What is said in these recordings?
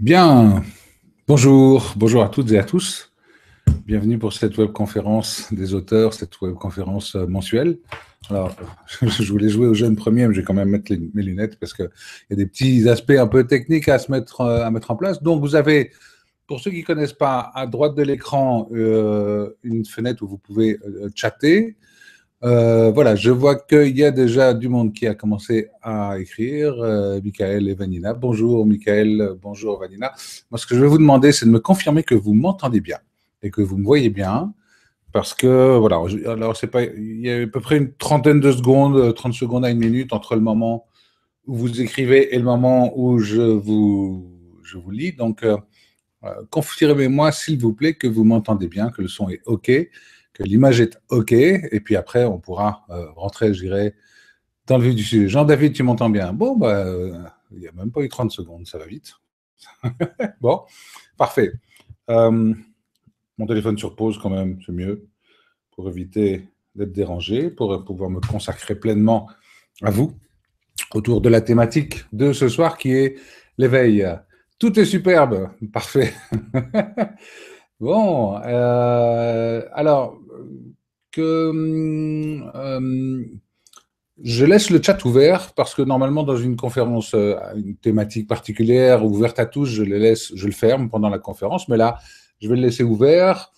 Bien, bonjour, bonjour à toutes et à tous. Bienvenue pour cette webconférence des auteurs, cette webconférence euh, mensuelle. Alors, je voulais jouer au jeune premier, mais je vais quand même mettre mes lunettes parce qu'il y a des petits aspects un peu techniques à se mettre, euh, à mettre en place. Donc, vous avez, pour ceux qui ne connaissent pas, à droite de l'écran, euh, une fenêtre où vous pouvez chatter. Euh, voilà, je vois qu'il y a déjà du monde qui a commencé à écrire, euh, Michael et Vanina. Bonjour Michael, bonjour Vanina. Moi, ce que je vais vous demander, c'est de me confirmer que vous m'entendez bien et que vous me voyez bien. Parce que, voilà, alors c'est pas, il y a à peu près une trentaine de secondes, 30 euh, secondes à une minute entre le moment où vous écrivez et le moment où je vous, je vous lis. Donc, euh, confirmez-moi, s'il vous plaît, que vous m'entendez bien, que le son est OK que l'image est OK, et puis après, on pourra euh, rentrer, je dirais, dans le vif du sujet. Jean-David, tu m'entends bien Bon, bah, euh, il n'y a même pas eu 30 secondes, ça va vite. bon, parfait. Euh, mon téléphone sur pause quand même, c'est mieux, pour éviter d'être dérangé, pour pouvoir me consacrer pleinement à vous, autour de la thématique de ce soir qui est l'éveil. Tout est superbe, parfait. bon, alors, que euh, je laisse le chat ouvert parce que normalement dans une conférence à euh, une thématique particulière ouverte à tous, je le laisse, je le ferme pendant la conférence, mais là je vais le laisser ouvert.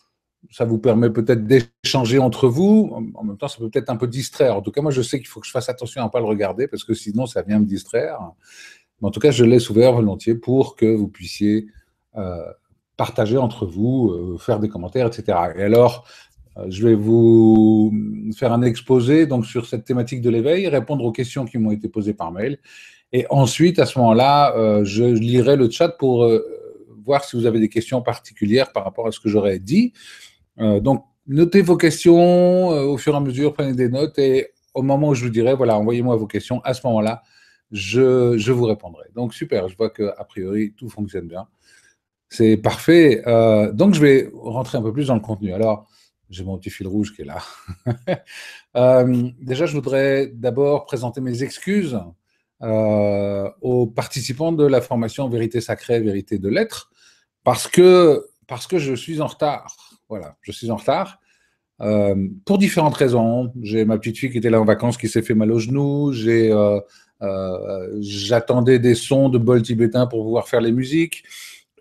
Ça vous permet peut-être d'échanger entre vous. En même temps, ça peut peut-être un peu distraire. En tout cas, moi, je sais qu'il faut que je fasse attention à ne pas le regarder parce que sinon, ça vient me distraire. Mais en tout cas, je le laisse ouvert volontiers pour que vous puissiez euh, partager entre vous, faire des commentaires, etc. Et alors, euh, je vais vous faire un exposé donc sur cette thématique de l'éveil, répondre aux questions qui m'ont été posées par mail. Et ensuite, à ce moment-là, euh, je lirai le chat pour euh, voir si vous avez des questions particulières par rapport à ce que j'aurais dit. donc, notez vos questions au fur et à mesure, prenez des notes et au moment où je vous dirai, voilà, envoyez-moi vos questions, à ce moment-là, je, je, vous répondrai. Donc, super, je vois qu'a priori, tout fonctionne bien. C'est parfait. donc, je vais rentrer un peu plus dans le contenu. Alors, j'ai mon petit fil rouge qui est là. Euh, déjà, je voudrais d'abord présenter mes excuses euh, aux participants de la formation Vérité sacrée, Vérité de l'être, parce que, parce que je suis en retard. Voilà, je suis en retard. Euh, pour différentes raisons. J'ai ma petite fille qui était là en vacances qui s'est fait mal au genou. J'attendais des sons de bol tibétain pour pouvoir faire les musiques.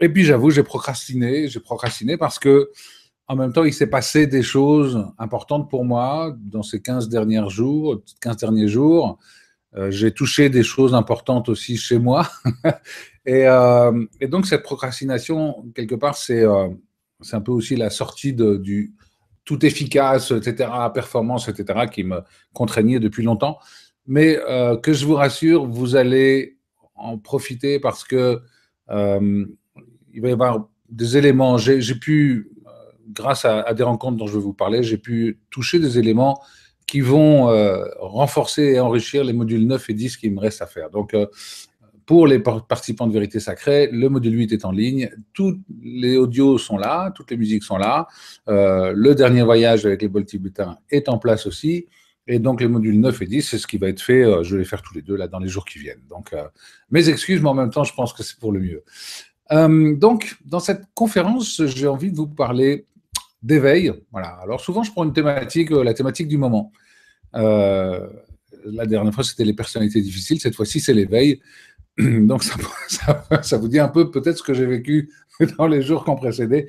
Et puis j'avoue, j'ai procrastiné. J'ai procrastiné parce que en même temps, il s'est passé des choses importantes pour moi dans ces 15 derniers jours. derniers jours. Euh, j'ai touché des choses importantes aussi chez moi. Euh, et, donc, cette procrastination, quelque part, c'est euh, c'est un peu aussi la sortie de, du tout efficace, etc., performance, etc., qui me contraignait depuis longtemps. Mais que je vous rassure, vous allez en profiter parce que il va y avoir des éléments. J'ai pu grâce à, des rencontres dont je vais vous parler, j'ai pu toucher des éléments qui vont euh, renforcer et enrichir les modules 9 et 10 qui me reste à faire. Donc, euh, pour les participants de Vérité Sacrée, le module 8 est en ligne, tous les audios sont là, toutes les musiques sont là, euh, le dernier voyage avec les Boltibutins est en place aussi, et donc les modules 9 et 10, c'est ce qui va être fait, je vais les faire tous les deux là dans les jours qui viennent. Donc mes excuses, mais en même temps, je pense que c'est pour le mieux. donc dans cette conférence, j'ai envie de vous parler d'éveil. Voilà. Alors souvent, je prends une thématique, euh, la thématique du moment. Euh, la dernière fois, c'était les personnalités difficiles. Cette fois-ci, c'est l'éveil. Donc, ça, vous dit un peu peut-être ce que j'ai vécu dans les jours qui ont précédé.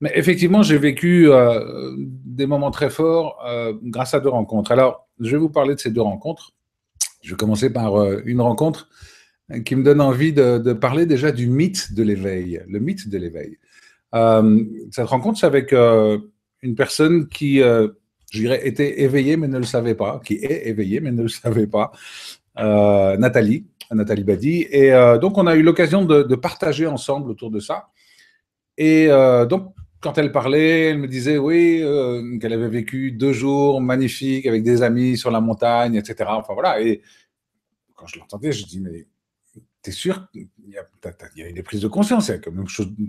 Mais effectivement, j'ai vécu euh, des moments très forts grâce à deux rencontres. Alors, je vais vous parler de ces deux rencontres. Je vais commencer par une rencontre qui me donne envie de, parler déjà du mythe de l'éveil. Le mythe de l'éveil. Euh, cette rencontre, c'est avec euh, une personne qui, euh, je dirais, était éveillée mais ne le savait pas, qui est éveillée mais ne le savait pas, Nathalie, Nathalie Badi. Et donc, on a eu l'occasion de, de, partager ensemble autour de ça. Et donc, quand elle parlait, elle me disait, oui, qu'elle avait vécu deux jours magnifiques avec des amis sur la montagne, etc. Enfin, voilà. Et quand je l'entendais, je disais, mais tu es sûr qu'il y, a une des prises de conscience, il y a même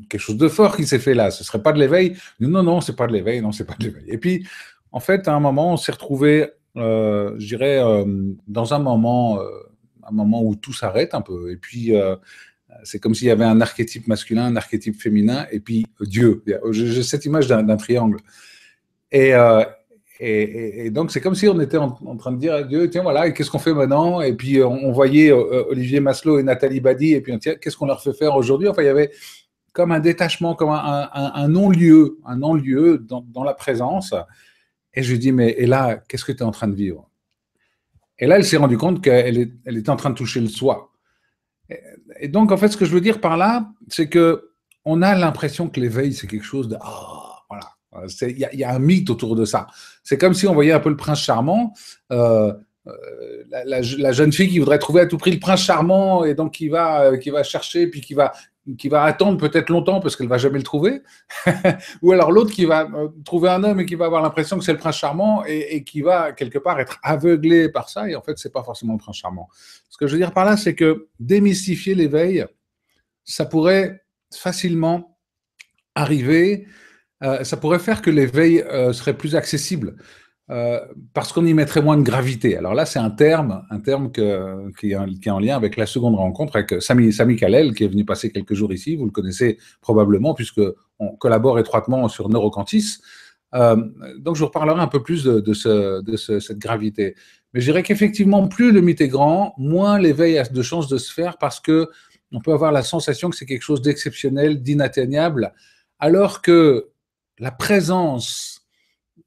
quelque chose de fort qui s'est fait là. Ce serait pas de l'éveil. Non, non, c'est pas de l'éveil, non, c'est pas de l'éveil. Et puis, en fait, à un moment, on s'est retrouvé, euh, je dirais, euh, dans un moment, euh, un moment où tout s'arrête un peu. Et puis, c'est comme s'il y avait un archétype masculin, un archétype féminin, et puis Dieu. J'ai cette image d'un triangle. Et, et, donc, c'est comme si on était en, train de dire à Dieu, tiens, voilà, qu'est-ce qu'on fait maintenant Et puis, euh, on, voyait euh, euh, Olivier Maslow et Nathalie Badi, et puis, tiens, qu'est-ce qu'on leur fait faire aujourd'hui Enfin, il y avait comme un détachement, comme un, non-lieu, un non-lieu dans, la présence. Et je lui dis, mais et là, qu'est-ce que tu es en train de vivre Et là, elle s'est rendue compte qu'elle elle était en train de toucher le soi. Et, donc, en fait, ce que je veux dire par là, c'est que on a l'impression que l'éveil, c'est quelque chose de... ah voilà, il y, a un mythe autour de ça. C'est comme si on voyait un peu le prince charmant. Euh, euh, la, jeune fille qui voudrait trouver à tout prix le prince charmant et donc qui va, euh, qui va chercher puis qui va, qui va attendre peut-être longtemps parce qu'elle va jamais le trouver, ou alors l'autre qui va trouver un homme et qui va avoir l'impression que c'est le prince charmant et, et, qui va quelque part être aveuglé par ça et en fait c'est pas forcément le prince charmant. Ce que je veux dire par là, c'est que démystifier l'éveil, ça pourrait facilement arriver euh, ça pourrait faire que l'éveil euh, serait plus accessible euh, parce qu'on y mettrait moins de gravité. Alors là, c'est un terme, un terme que, qui, est en, lien avec la seconde rencontre avec Sami, Sami Kalel, qui est venu passer quelques jours ici. Vous le connaissez probablement puisque on collabore étroitement sur Neurocantis. donc, je vous reparlerai un peu plus de, ce, cette gravité. Mais je dirais qu'effectivement, plus le mythe est grand, moins l'éveil a de chances de se faire parce que on peut avoir la sensation que c'est quelque chose d'exceptionnel, d'inatteignable, alors que la présence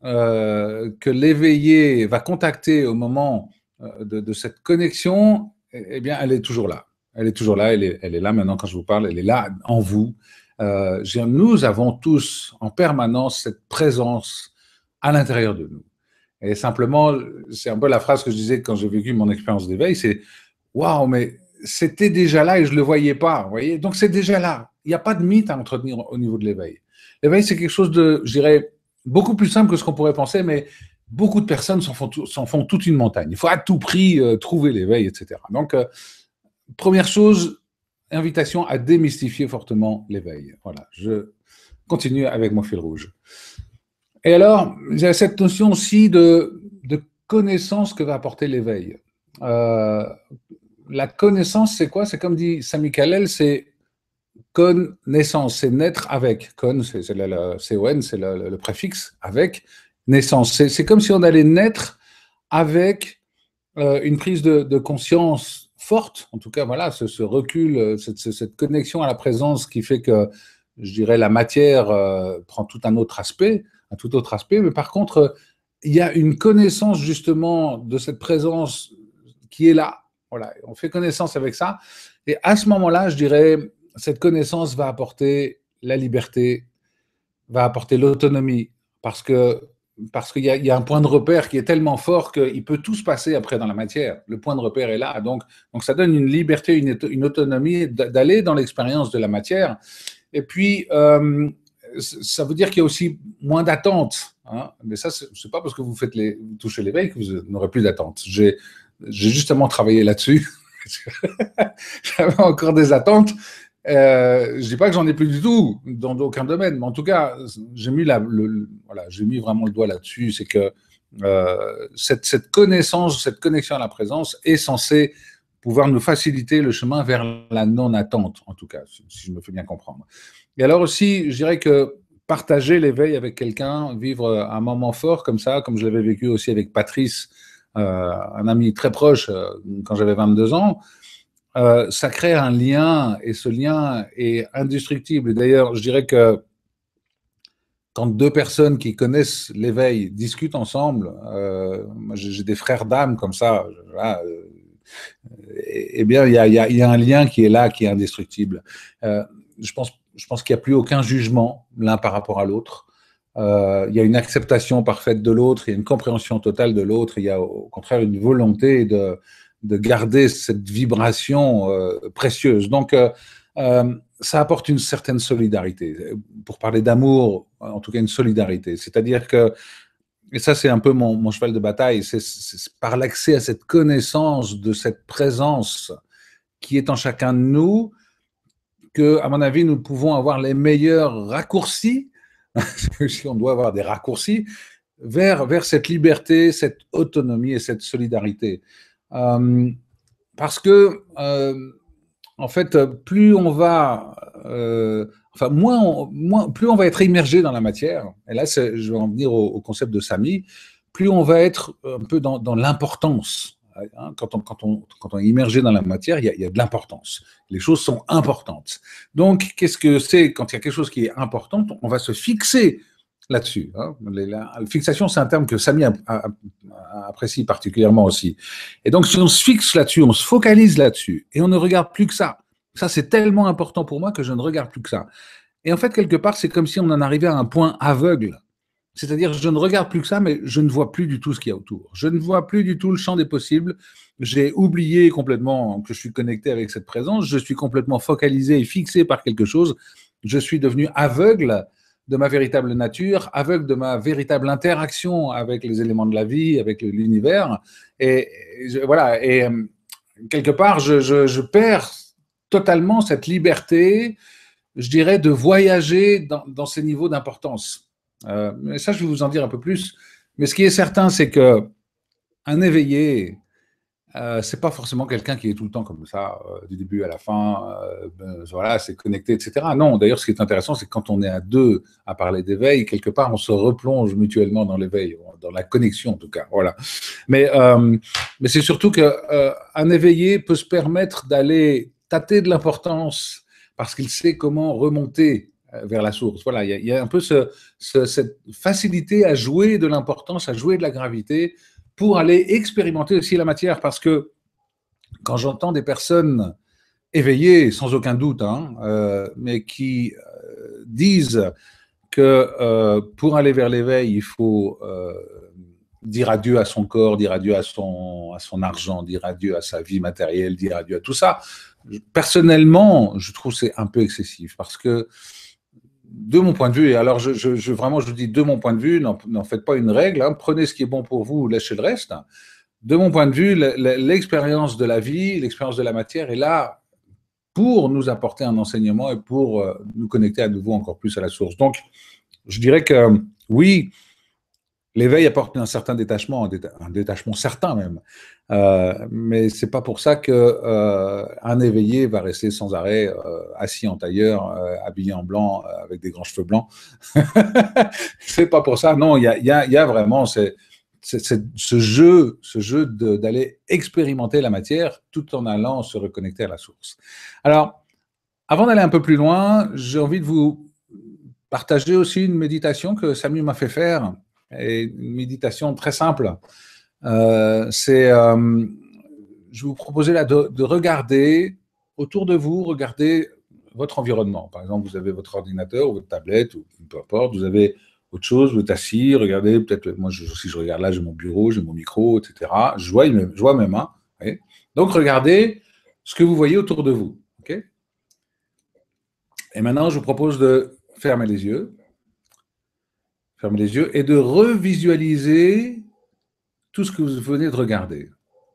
euh, que l'éveillé va contacter au moment euh, de, cette connexion, eh, eh bien, elle est toujours là. Elle est toujours là, elle est, elle est là maintenant quand je vous parle, elle est là en vous. Euh, nous avons tous en permanence cette présence à l'intérieur de nous. Et simplement, c'est un peu la phrase que je disais quand j'ai vécu mon expérience d'éveil, c'est « Waouh, mais c'était déjà là et je ne le voyais pas. » voyez Donc, c'est déjà là. Il n'y a pas de mythe à entretenir au niveau de l'éveil. L'éveil, c'est quelque chose de, je dirais, beaucoup plus simple que ce qu'on pourrait penser, mais beaucoup de personnes s'en font, font, toute une montagne. Il faut à tout prix euh, trouver l'éveil, etc. Donc, euh, première chose, invitation à démystifier fortement l'éveil. Voilà, je continue avec mon fil rouge. Et alors, il cette notion aussi de, de connaissance que va apporter l'éveil. Euh, la connaissance, c'est quoi C'est comme dit Sami Kalel, c'est connaissance, c'est naître avec. Con, c'est c'est le, préfixe, avec naissance. C'est comme si on allait naître avec euh, une prise de, conscience forte, en tout cas, voilà, ce, recul, euh, cette, connexion à la présence qui fait que, je dirais, la matière euh, prend tout un autre aspect, un tout autre aspect, mais par contre, il y a une connaissance justement de cette présence qui est là. Voilà, on fait connaissance avec ça. Et à ce moment-là, je dirais, cette connaissance va apporter la liberté, va apporter l'autonomie, parce que parce qu'il y, a un point de repère qui est tellement fort qu'il peut tout se passer après dans la matière. Le point de repère est là. Donc, donc ça donne une liberté, une, autonomie d'aller dans l'expérience de la matière. Et puis, euh, ça veut dire qu'il y a aussi moins d'attentes. Hein. Mais ça, ce n'est pas parce que vous, faites les, touchez l'éveil que vous n'aurez plus d'attentes. J'ai justement travaillé là-dessus. J'avais encore des attentes je euh, je dis pas que j'en ai plus du tout dans aucun domaine, mais en tout cas, j'ai mis, voilà, j'ai mis vraiment le doigt là-dessus. C'est que euh, cette, cette, connaissance, cette connexion à la présence est censée pouvoir nous faciliter le chemin vers la non-attente, en tout cas, si je me fais bien comprendre. Et alors aussi, je dirais que partager l'éveil avec quelqu'un, vivre un moment fort comme ça, comme je l'avais vécu aussi avec Patrice, euh, un ami très proche quand j'avais 22 ans, euh, ça crée un lien et ce lien est indestructible. d'ailleurs, je dirais que quand deux personnes qui connaissent l'éveil discutent ensemble, euh, j'ai des frères d'âme comme ça, voilà, euh, eh bien, il y a, un lien qui est là, qui est indestructible. Euh, je pense, je pense qu'il n'y a plus aucun jugement l'un par rapport à l'autre. il y a une acceptation parfaite de l'autre, il y a une compréhension totale de l'autre, il y a au contraire une volonté de, de garder cette vibration euh, précieuse. Donc, euh, euh, ça apporte une certaine solidarité. Pour parler d'amour, en tout cas une solidarité. C'est-à-dire que, et ça c'est un peu mon, cheval de bataille, c'est par l'accès à cette connaissance de cette présence qui est en chacun de nous, que, à mon avis, nous pouvons avoir les meilleurs raccourcis, si on doit avoir des raccourcis, vers, vers cette liberté, cette autonomie et cette solidarité. Euh, parce que, euh, en fait, plus on va, euh, enfin, moins, moins, plus on va être immergé dans la matière, et là, je vais en venir au, concept de Samy, plus on va être un peu dans, l'importance. Hein. quand, on, quand, on, quand, on, est immergé dans la matière, il y, a, il y a de l'importance. Les choses sont importantes. Donc, qu'est-ce que c'est quand il y a quelque chose qui est important On va se fixer là-dessus. Hein. La, fixation, c'est un terme que Samy apprécie particulièrement aussi. Et donc, si on se fixe là-dessus, on se focalise là-dessus, et on ne regarde plus que ça. Ça, c'est tellement important pour moi que je ne regarde plus que ça. Et en fait, quelque part, c'est comme si on en arrivait à un point aveugle. C'est-à-dire, je ne regarde plus que ça, mais je ne vois plus du tout ce qu'il y a autour. Je ne vois plus du tout le champ des possibles. J'ai oublié complètement que je suis connecté avec cette présence. Je suis complètement focalisé et fixé par quelque chose. Je suis devenu aveugle de ma véritable nature, aveugle de ma véritable interaction avec les éléments de la vie, avec l'univers. Et voilà, et euh, quelque part, je, perds totalement cette liberté, je dirais, de voyager dans, ces niveaux d'importance. mais euh, ça, je vais vous en dire un peu plus. Mais ce qui est certain, c'est que un éveillé, ce euh, c'est pas forcément quelqu'un qui est tout le temps comme ça, euh, du début à la fin, euh, ben, voilà, c'est connecté, etc. Non, d'ailleurs, ce qui est intéressant, c'est quand on est à deux à parler d'éveil, quelque part, on se replonge mutuellement dans l'éveil, dans la connexion en tout cas, voilà. Mais, mais c'est surtout qu'un un éveillé peut se permettre d'aller tâter de l'importance parce qu'il sait comment remonter vers la source. Voilà, il y, a un peu cette facilité à jouer de l'importance, à jouer de la gravité, pour aller expérimenter aussi la matière. Parce que quand j'entends des personnes éveillées, sans aucun doute, hein, euh, mais qui euh, disent que euh, pour aller vers l'éveil, il faut dire adieu à son corps, dire adieu à son, à son argent, dire adieu à sa vie matérielle, dire adieu à tout ça. Personnellement, je trouve c'est un peu excessif parce que de mon point de vue, et alors je, vraiment je vous dis de mon point de vue, n'en faites pas une règle, hein. prenez ce qui est bon pour vous, lâchez le reste. De mon point de vue, l'expérience de la vie, l'expérience de la matière est là pour nous apporter un enseignement et pour euh, nous connecter à nouveau encore plus à la source. Donc, je dirais que oui, L'éveil apporte un certain détachement, un détachement certain même. Mais euh, mais c'est pas pour ça que euh, un éveillé va rester sans arrêt euh, assis en tailleur, habillé en blanc, avec des grands cheveux blancs. c'est pas pour ça. Non, il y a, vraiment ce jeu, ce jeu d'aller expérimenter la matière tout en allant se reconnecter à la source. Alors, avant d'aller un peu plus loin, j'ai envie de vous partager aussi une méditation que Samuel m'a fait faire et une méditation très simple. Euh, c'est, euh, je vous proposais là de, regarder autour de vous, regarder votre environnement. Par exemple, vous avez votre ordinateur ou votre tablette ou peu importe, vous avez autre chose, vous êtes assis, regardez, peut-être, moi je, si je regarde là, j'ai mon bureau, j'ai mon micro, etc. Je vois, je vois mes mains. Donc regardez ce que vous voyez autour de vous. ok et maintenant, je vous propose de fermer les yeux les yeux, et de revisualiser tout ce que vous venez de regarder.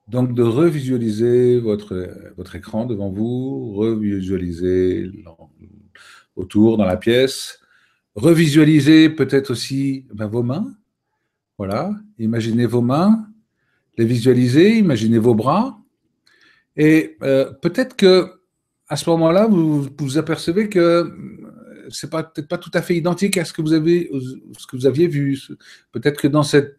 Donc de revisualiser votre, votre écran devant vous, revisualiser autour dans la pièce, revisualiser peut-être aussi ben, vos mains. Voilà, imaginez vos mains, les visualiser, imaginez vos bras. Et euh, peut-être que à ce moment-là, vous vous apercevez que c'est pas peut-être pas tout à fait identique à ce que vous avez, ce que vous aviez vu. Peut-être que dans cette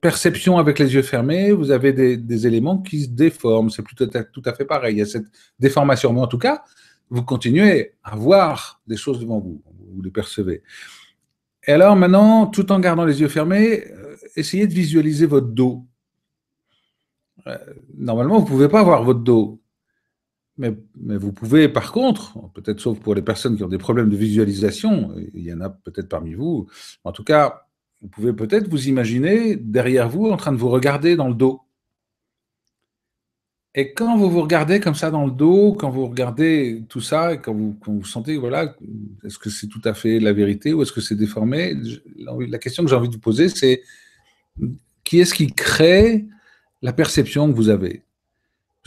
perception avec les yeux fermés, vous avez des, éléments qui se déforment. C'est plutôt tout à fait pareil. Il y a cette déformation, mais en tout cas, vous continuez à voir des choses devant vous. Vous les percevez. Et alors maintenant, tout en gardant les yeux fermés, euh, essayez de visualiser votre dos. Euh, normalement, vous ne pouvez pas voir votre dos. Mais, vous pouvez, par contre, peut-être sauf pour les personnes qui ont des problèmes de visualisation, il y en a peut-être parmi vous, en tout cas, vous pouvez peut-être vous imaginer derrière vous en train de vous regarder dans le dos. Et quand vous vous regardez comme ça dans le dos, quand vous regardez tout ça, quand vous, quand vous sentez, voilà, est-ce que c'est tout à fait la vérité ou est-ce que c'est déformé La question que j'ai envie de vous poser, c'est qui est-ce qui crée la perception que vous avez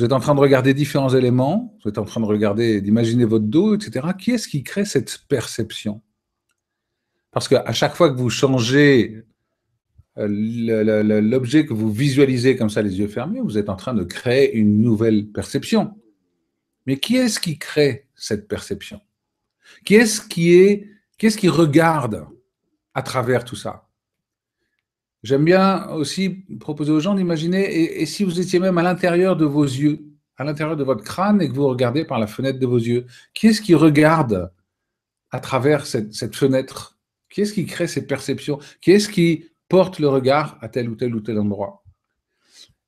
vous êtes en train de regarder différents éléments, vous êtes en train de regarder, d'imaginer votre dos, etc. Qui est-ce qui crée cette perception Parce qu'à chaque fois que vous changez euh, l'objet que vous visualisez comme ça les yeux fermés, vous êtes en train de créer une nouvelle perception. Mais qui est-ce qui crée cette perception Qui est-ce qui, est, qui regarde à travers tout ça J'aime bien aussi proposer aux gens d'imaginer, et, si vous étiez même à l'intérieur de vos yeux, à l'intérieur de votre crâne, et que vous regardez par la fenêtre de vos yeux, qui est-ce qui regarde à travers cette, fenêtre Qui est-ce qui crée ces perceptions Qui est-ce qui porte le regard à tel ou tel ou tel endroit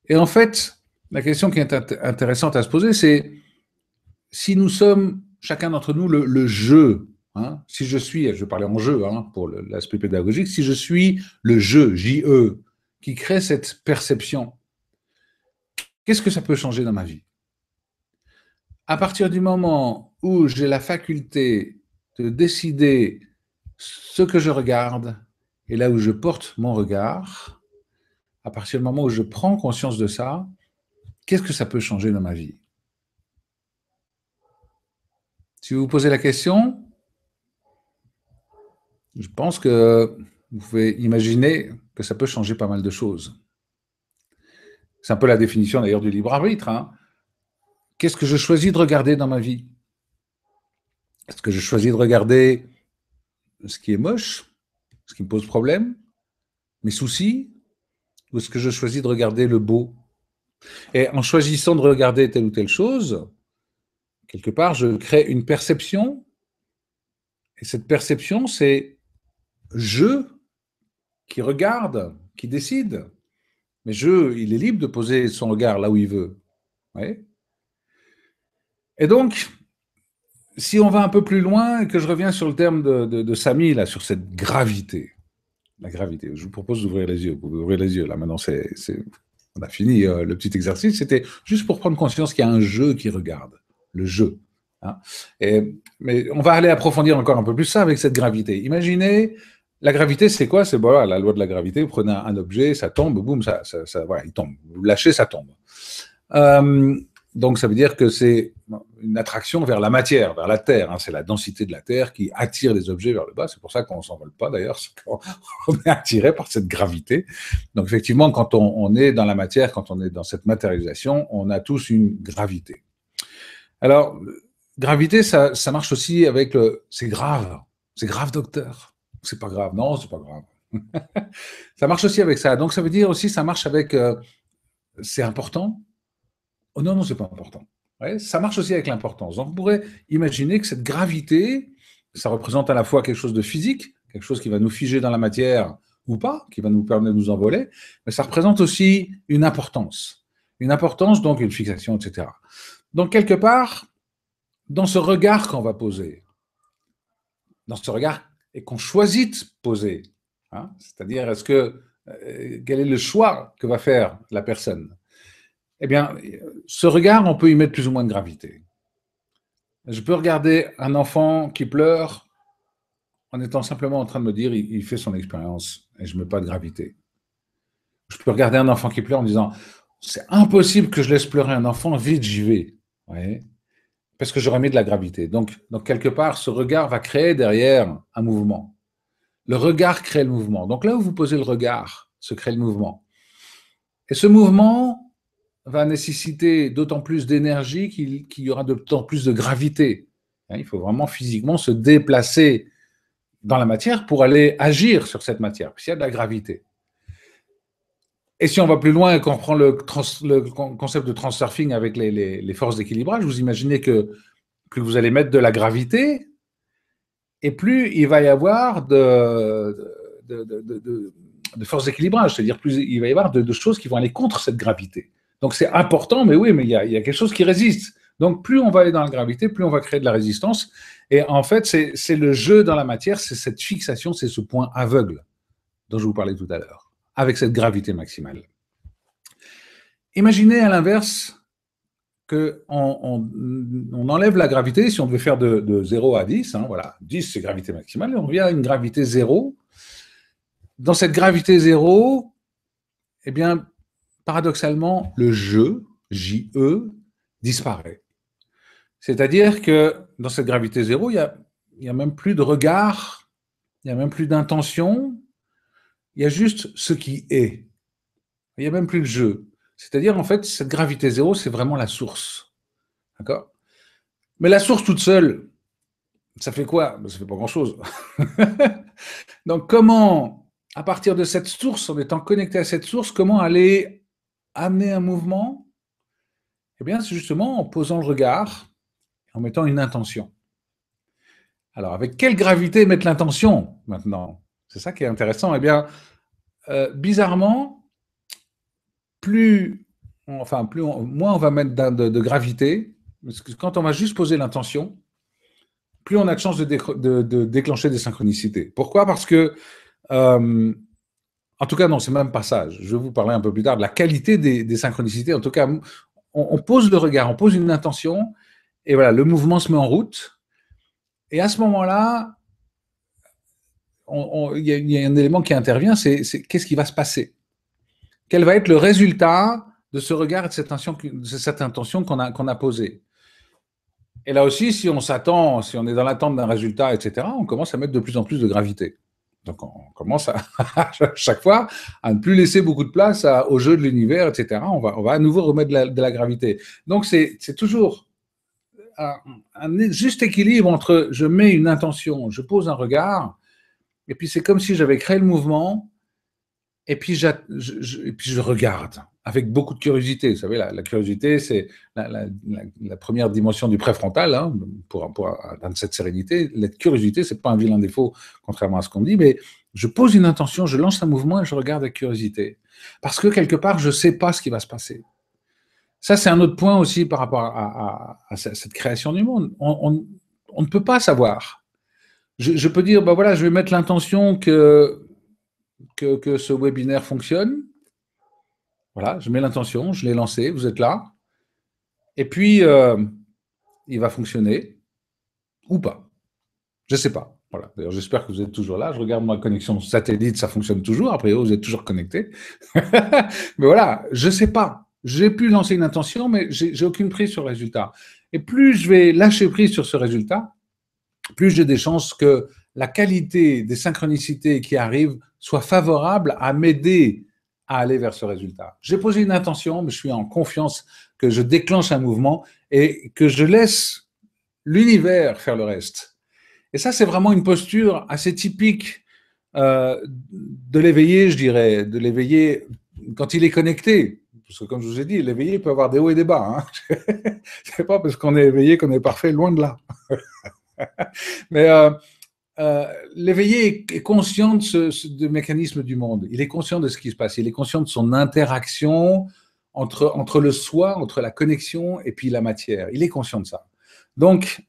Et en fait, la question qui est intéressante à se poser, c'est si nous sommes, chacun d'entre nous, le, le jeu Hein. si je suis, je parlais en jeu hein, pour l'aspect pédagogique, si je suis le jeu, J-E, qui crée cette perception, qu'est-ce que ça peut changer dans ma vie À partir du moment où j'ai la faculté de décider ce que je regarde et là où je porte mon regard, à partir du moment où je prends conscience de ça, qu'est-ce que ça peut changer dans ma vie Si vous vous posez la question, je pense que vous pouvez imaginer que ça peut changer pas mal de choses. C'est un peu la définition d'ailleurs du libre arbitre. Hein. Qu'est-ce que je choisis de regarder dans ma vie Est-ce que je choisis de regarder ce qui est moche, ce qui me pose problème, mes soucis, ou est-ce que je choisis de regarder le beau Et en choisissant de regarder telle ou telle chose, quelque part, je crée une perception, et cette perception, c'est je qui regarde, qui décide. Mais je, il est libre de poser son regard là où il veut. Oui. Et donc, si on va un peu plus loin, que je reviens sur le terme de, de, Samy, là, sur cette gravité. La gravité. Je vous propose d'ouvrir les yeux. Vous pouvez ouvrir les yeux. Là, maintenant, c'est, on a fini euh, le petit exercice. C'était juste pour prendre conscience qu'il y a un jeu qui regarde. Le jeu. Hein. Et, mais on va aller approfondir encore un peu plus ça avec cette gravité. Imaginez la gravité, c'est quoi C'est voilà, la loi de la gravité. Vous prenez un, objet, ça tombe, boum, ça, ça, il tombe. Vous lâchez, ça tombe. Euh, donc ça veut dire que c'est une attraction vers la matière, vers la Terre. Hein. C'est la densité de la Terre qui attire les objets vers le bas. C'est pour ça qu'on ne s'envole pas d'ailleurs, on est attiré par cette gravité. Donc effectivement, quand on, est dans la matière, quand on est dans cette matérialisation, on a tous une gravité. Alors, gravité, ça, ça marche aussi avec le... C'est grave, c'est grave docteur c'est pas grave. Non, c'est pas grave. ça marche aussi avec ça. Donc ça veut dire aussi, ça marche avec euh, c'est important. Oh non, non, c'est pas important. ça marche aussi avec l'importance. Donc on pourrait imaginer que cette gravité, ça représente à la fois quelque chose de physique, quelque chose qui va nous figer dans la matière ou pas, qui va nous permettre de nous envoler, mais ça représente aussi une importance. Une importance, donc une fixation, etc. Donc quelque part, dans ce regard qu'on va poser, dans ce regard et qu'on choisit de poser. Hein. C'est-à-dire, est-ce que euh, quel est le choix que va faire la personne Eh bien, ce regard, on peut y mettre plus ou moins de gravité. Je peux regarder un enfant qui pleure en étant simplement en train de me dire, il, fait son expérience et je ne mets pas de gravité. Je peux regarder un enfant qui pleure en disant, c'est impossible que je laisse pleurer un enfant, vite j'y vais. voyez parce que j'aurais mis de la gravité. Donc, donc, quelque part, ce regard va créer derrière un mouvement. Le regard crée le mouvement. Donc là où vous posez le regard, se crée le mouvement. Et ce mouvement va nécessiter d'autant plus d'énergie qu'il y aura d'autant plus de gravité. Hein, il faut vraiment physiquement se déplacer dans la matière pour aller agir sur cette matière, puisqu'il y a de la gravité. Et si on va plus loin et qu'on prend le, concept de transsurfing avec les, forces d'équilibrage, vous imaginez que plus vous allez mettre de la gravité, et plus il va y avoir de, de, forces d'équilibrage, c'est-à-dire plus il va y avoir de, choses qui vont aller contre cette gravité. Donc c'est important, mais oui, mais il il y, a, quelque chose qui résiste. Donc plus on va aller dans la gravité, plus on va créer de la résistance. Et en fait, c'est le jeu dans la matière, c'est cette fixation, c'est ce point aveugle dont je vous parlais tout à l'heure avec cette gravité maximale. Imaginez à l'inverse qu'on on, enlève la gravité, si on devait faire de, 0 à 10, hein, voilà, 10 c'est gravité maximale, on revient à une gravité 0. Dans cette gravité 0, eh bien, paradoxalement, le jeu, J-E, disparaît. C'est-à-dire que dans cette gravité 0, il n'y a, a, même plus de regard, il n'y a même plus d'intention, il y a juste ce qui est. Il n'y a même plus le jeu. C'est-à-dire, en fait, cette gravité zéro, c'est vraiment la source. D'accord Mais la source toute seule, ça fait quoi ben, Ça fait pas grand-chose. Donc, comment, à partir de cette source, en étant connecté à cette source, comment aller amener un mouvement Eh bien, c'est justement en posant le regard, en mettant une intention. Alors, avec quelle gravité mettre l'intention maintenant c'est ça qui est intéressant. Eh bien, euh, bizarrement, plus, enfin, plus moins on va mettre de, gravité, parce que quand on va juste poser l'intention, plus on a de chances de, de, déclencher des synchronicités. Pourquoi Parce que, euh, en tout cas, non, c'est même pas ça. Je vais vous parler un peu plus tard de la qualité des, synchronicités. En tout cas, on, on, pose le regard, on pose une intention, et voilà, le mouvement se met en route. Et à ce moment-là, il y, a un élément qui intervient, c'est qu'est-ce qui va se passer Quel va être le résultat de ce regard et de cette intention, intention qu'on a, a posée Et là aussi, si on s'attend, si on est dans l'attente d'un résultat, etc., on commence à mettre de plus en plus de gravité. Donc on commence à, chaque fois à ne plus laisser beaucoup de place au jeu de l'univers, etc. On va, à nouveau remettre de la, gravité. Donc c'est toujours un, juste équilibre entre je mets une intention, je pose un regard, et puis c'est comme si j'avais créé le mouvement, et puis, je, puis je regarde avec beaucoup de curiosité. Vous savez, la, curiosité, c'est la, première dimension du préfrontal hein, pour, atteindre cette sérénité. La curiosité, c'est pas un vilain défaut, contrairement à ce qu'on dit, mais je pose une intention, je lance un mouvement et je regarde avec curiosité. Parce que quelque part, je ne sais pas ce qui va se passer. Ça, c'est un autre point aussi par rapport à, cette création du monde. on ne peut pas savoir je, peux dire, bah voilà, je vais mettre l'intention que, que, ce webinaire fonctionne. Voilà, je mets l'intention, je l'ai lancé, vous êtes là. Et puis, euh, il va fonctionner ou pas. Je ne sais pas. Voilà. D'ailleurs, j'espère que vous êtes toujours là. Je regarde ma connexion satellite, ça fonctionne toujours. Après, oh, vous êtes toujours connecté. mais voilà, je ne sais pas. J'ai pu lancer une intention, mais j'ai aucune prise sur le résultat. Et plus je vais lâcher prise sur ce résultat, plus j'ai des chances que la qualité des synchronicités qui arrivent soit favorable à m'aider à aller vers ce résultat. J'ai posé une intention, mais je suis en confiance que je déclenche un mouvement et que je laisse l'univers faire le reste. Et ça, c'est vraiment une posture assez typique euh, de l'éveillé, je dirais, de l'éveillé quand il est connecté. Parce que comme je vous ai dit, l'éveillé peut avoir des hauts et des bas. Hein. c'est pas parce qu'on est éveillé qu'on est parfait, loin de là. Mais euh, euh, l'éveillé est conscient de ce, mécanisme du monde. Il est conscient de ce qui se passe. Il est conscient de son interaction entre, entre le soi, entre la connexion et puis la matière. Il est conscient de ça. Donc,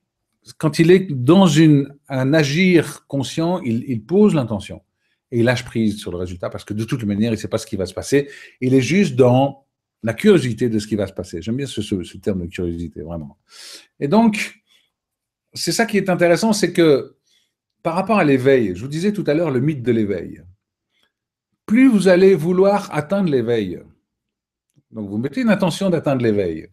quand il est dans une, un agir conscient, il, pose l'intention et il lâche prise sur le résultat parce que de toute manière, il ne sait pas ce qui va se passer. Il est juste dans la curiosité de ce qui va se passer. J'aime bien ce, ce, terme de curiosité, vraiment. Et donc, c'est ça qui est intéressant, c'est que par rapport à l'éveil, je vous disais tout à l'heure le mythe de l'éveil. Plus vous allez vouloir atteindre l'éveil, donc vous mettez une intention d'atteindre l'éveil,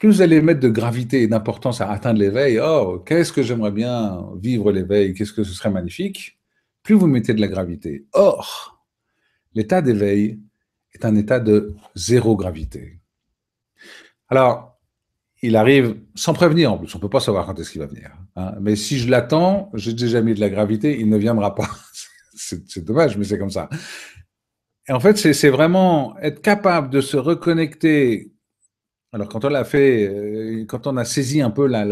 plus vous allez mettre de gravité et d'importance à atteindre l'éveil, oh, qu'est-ce que j'aimerais bien vivre l'éveil, qu'est-ce que ce serait magnifique, plus vous mettez de la gravité. Or, l'état d'éveil est un état de zéro gravité. Alors, il arrive sans prévenir en plus. On ne peut pas savoir quand est-ce qu'il va venir. Hein. Mais si je l'attends, j'ai déjà mis de la gravité, il ne viendra pas. c'est dommage, mais c'est comme ça. Et en fait, c'est vraiment être capable de se reconnecter. Alors, quand on l'a fait, euh, quand on a saisi un peu la,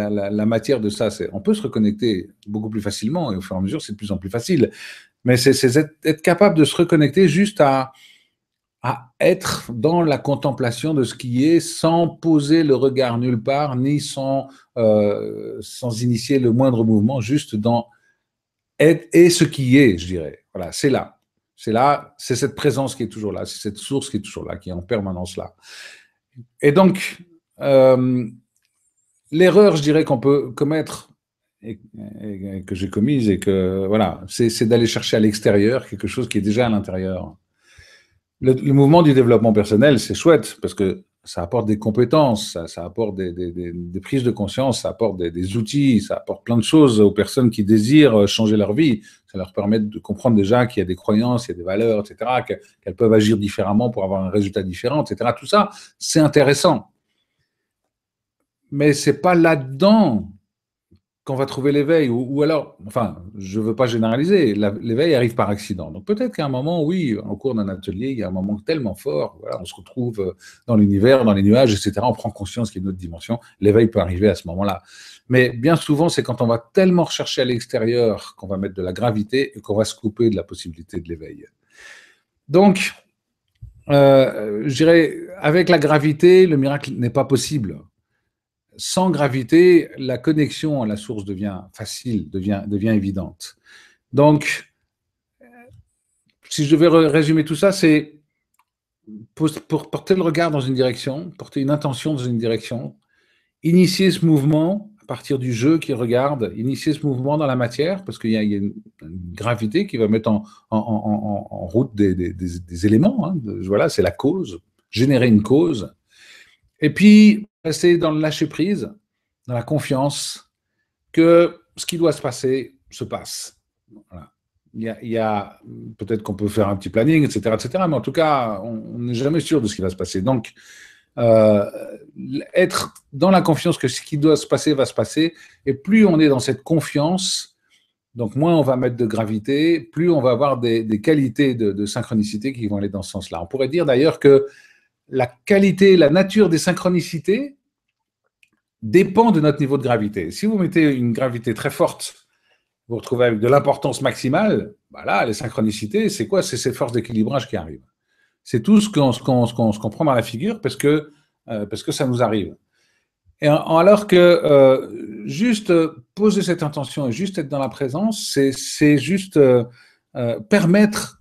matière de ça, on peut se reconnecter beaucoup plus facilement et au fur et à mesure, c'est de plus en plus facile. Mais c'est être, capable de se reconnecter juste à, à être dans la contemplation de ce qui est sans poser le regard nulle part, ni sans, euh, sans initier le moindre mouvement, juste dans être et ce qui est, je dirais. Voilà, c'est là. C'est là, c'est cette présence qui est toujours là, c'est cette source qui est toujours là, qui est en permanence là. Et donc, euh, l'erreur, je dirais, qu'on peut commettre, et, que j'ai commise, et que, voilà, c'est d'aller chercher à l'extérieur quelque chose qui est déjà à l'intérieur le, mouvement du développement personnel, c'est chouette parce que ça apporte des compétences, ça, apporte des, prises de conscience, ça apporte des, outils, ça apporte plein de choses aux personnes qui désirent euh, changer leur vie. Ça leur permet de comprendre déjà qu'il y a des croyances, il y a des valeurs, etc., qu'elles peuvent agir différemment pour avoir un résultat différent, etc. Tout ça, c'est intéressant. Mais c'est pas là-dedans qu'on va trouver l'éveil. Ou, alors, enfin, je ne veux pas généraliser, l'éveil arrive par accident. Donc peut-être qu'à un moment, oui, au cours d'un atelier, il y a un moment tellement fort, on se retrouve euh, dans l'univers, dans les nuages, etc. On prend conscience qu'il y a une autre dimension. L'éveil peut arriver à ce moment-là. Mais bien souvent, c'est quand on va tellement rechercher à l'extérieur qu'on va mettre de la gravité et qu'on va se couper de la possibilité de l'éveil. Donc, euh, je dirais, avec la gravité, le miracle n'est pas possible sans gravité, la connexion à la source devient facile, devient, devient évidente. Donc, si je vais résumer tout ça, c'est pour, porter le regard dans une direction, porter une intention dans une direction, initier ce mouvement à partir du jeu qui regarde, initier ce mouvement dans la matière, parce qu'il y, a une gravité qui va mettre en, route des, éléments. Hein, voilà, c'est la cause, générer une cause. Et puis, rester dans le lâcher-prise, dans la confiance que ce qui doit se passer se passe. Il y a, peut-être qu'on peut faire un petit planning, etc., etc. Mais en tout cas, on n'est jamais sûr de ce qui va se passer. Donc, euh, être dans la confiance que ce qui doit se passer va se passer. Et plus on est dans cette confiance, donc moins on va mettre de gravité, plus on va avoir des, qualités de, de, synchronicité qui vont aller dans ce sens-là. On pourrait dire d'ailleurs que la qualité, la nature des synchronicités dépend de notre niveau de gravité. Si vous mettez une gravité très forte, vous retrouvez avec de l'importance maximale, Voilà, bah les synchronicités, c'est quoi C'est ces forces d'équilibrage qui arrivent. C'est tout ce qu'on prend dans la figure parce que, euh, parce que ça nous arrive. Et alors que euh, juste poser cette intention et juste être dans la présence, c'est juste euh, permettre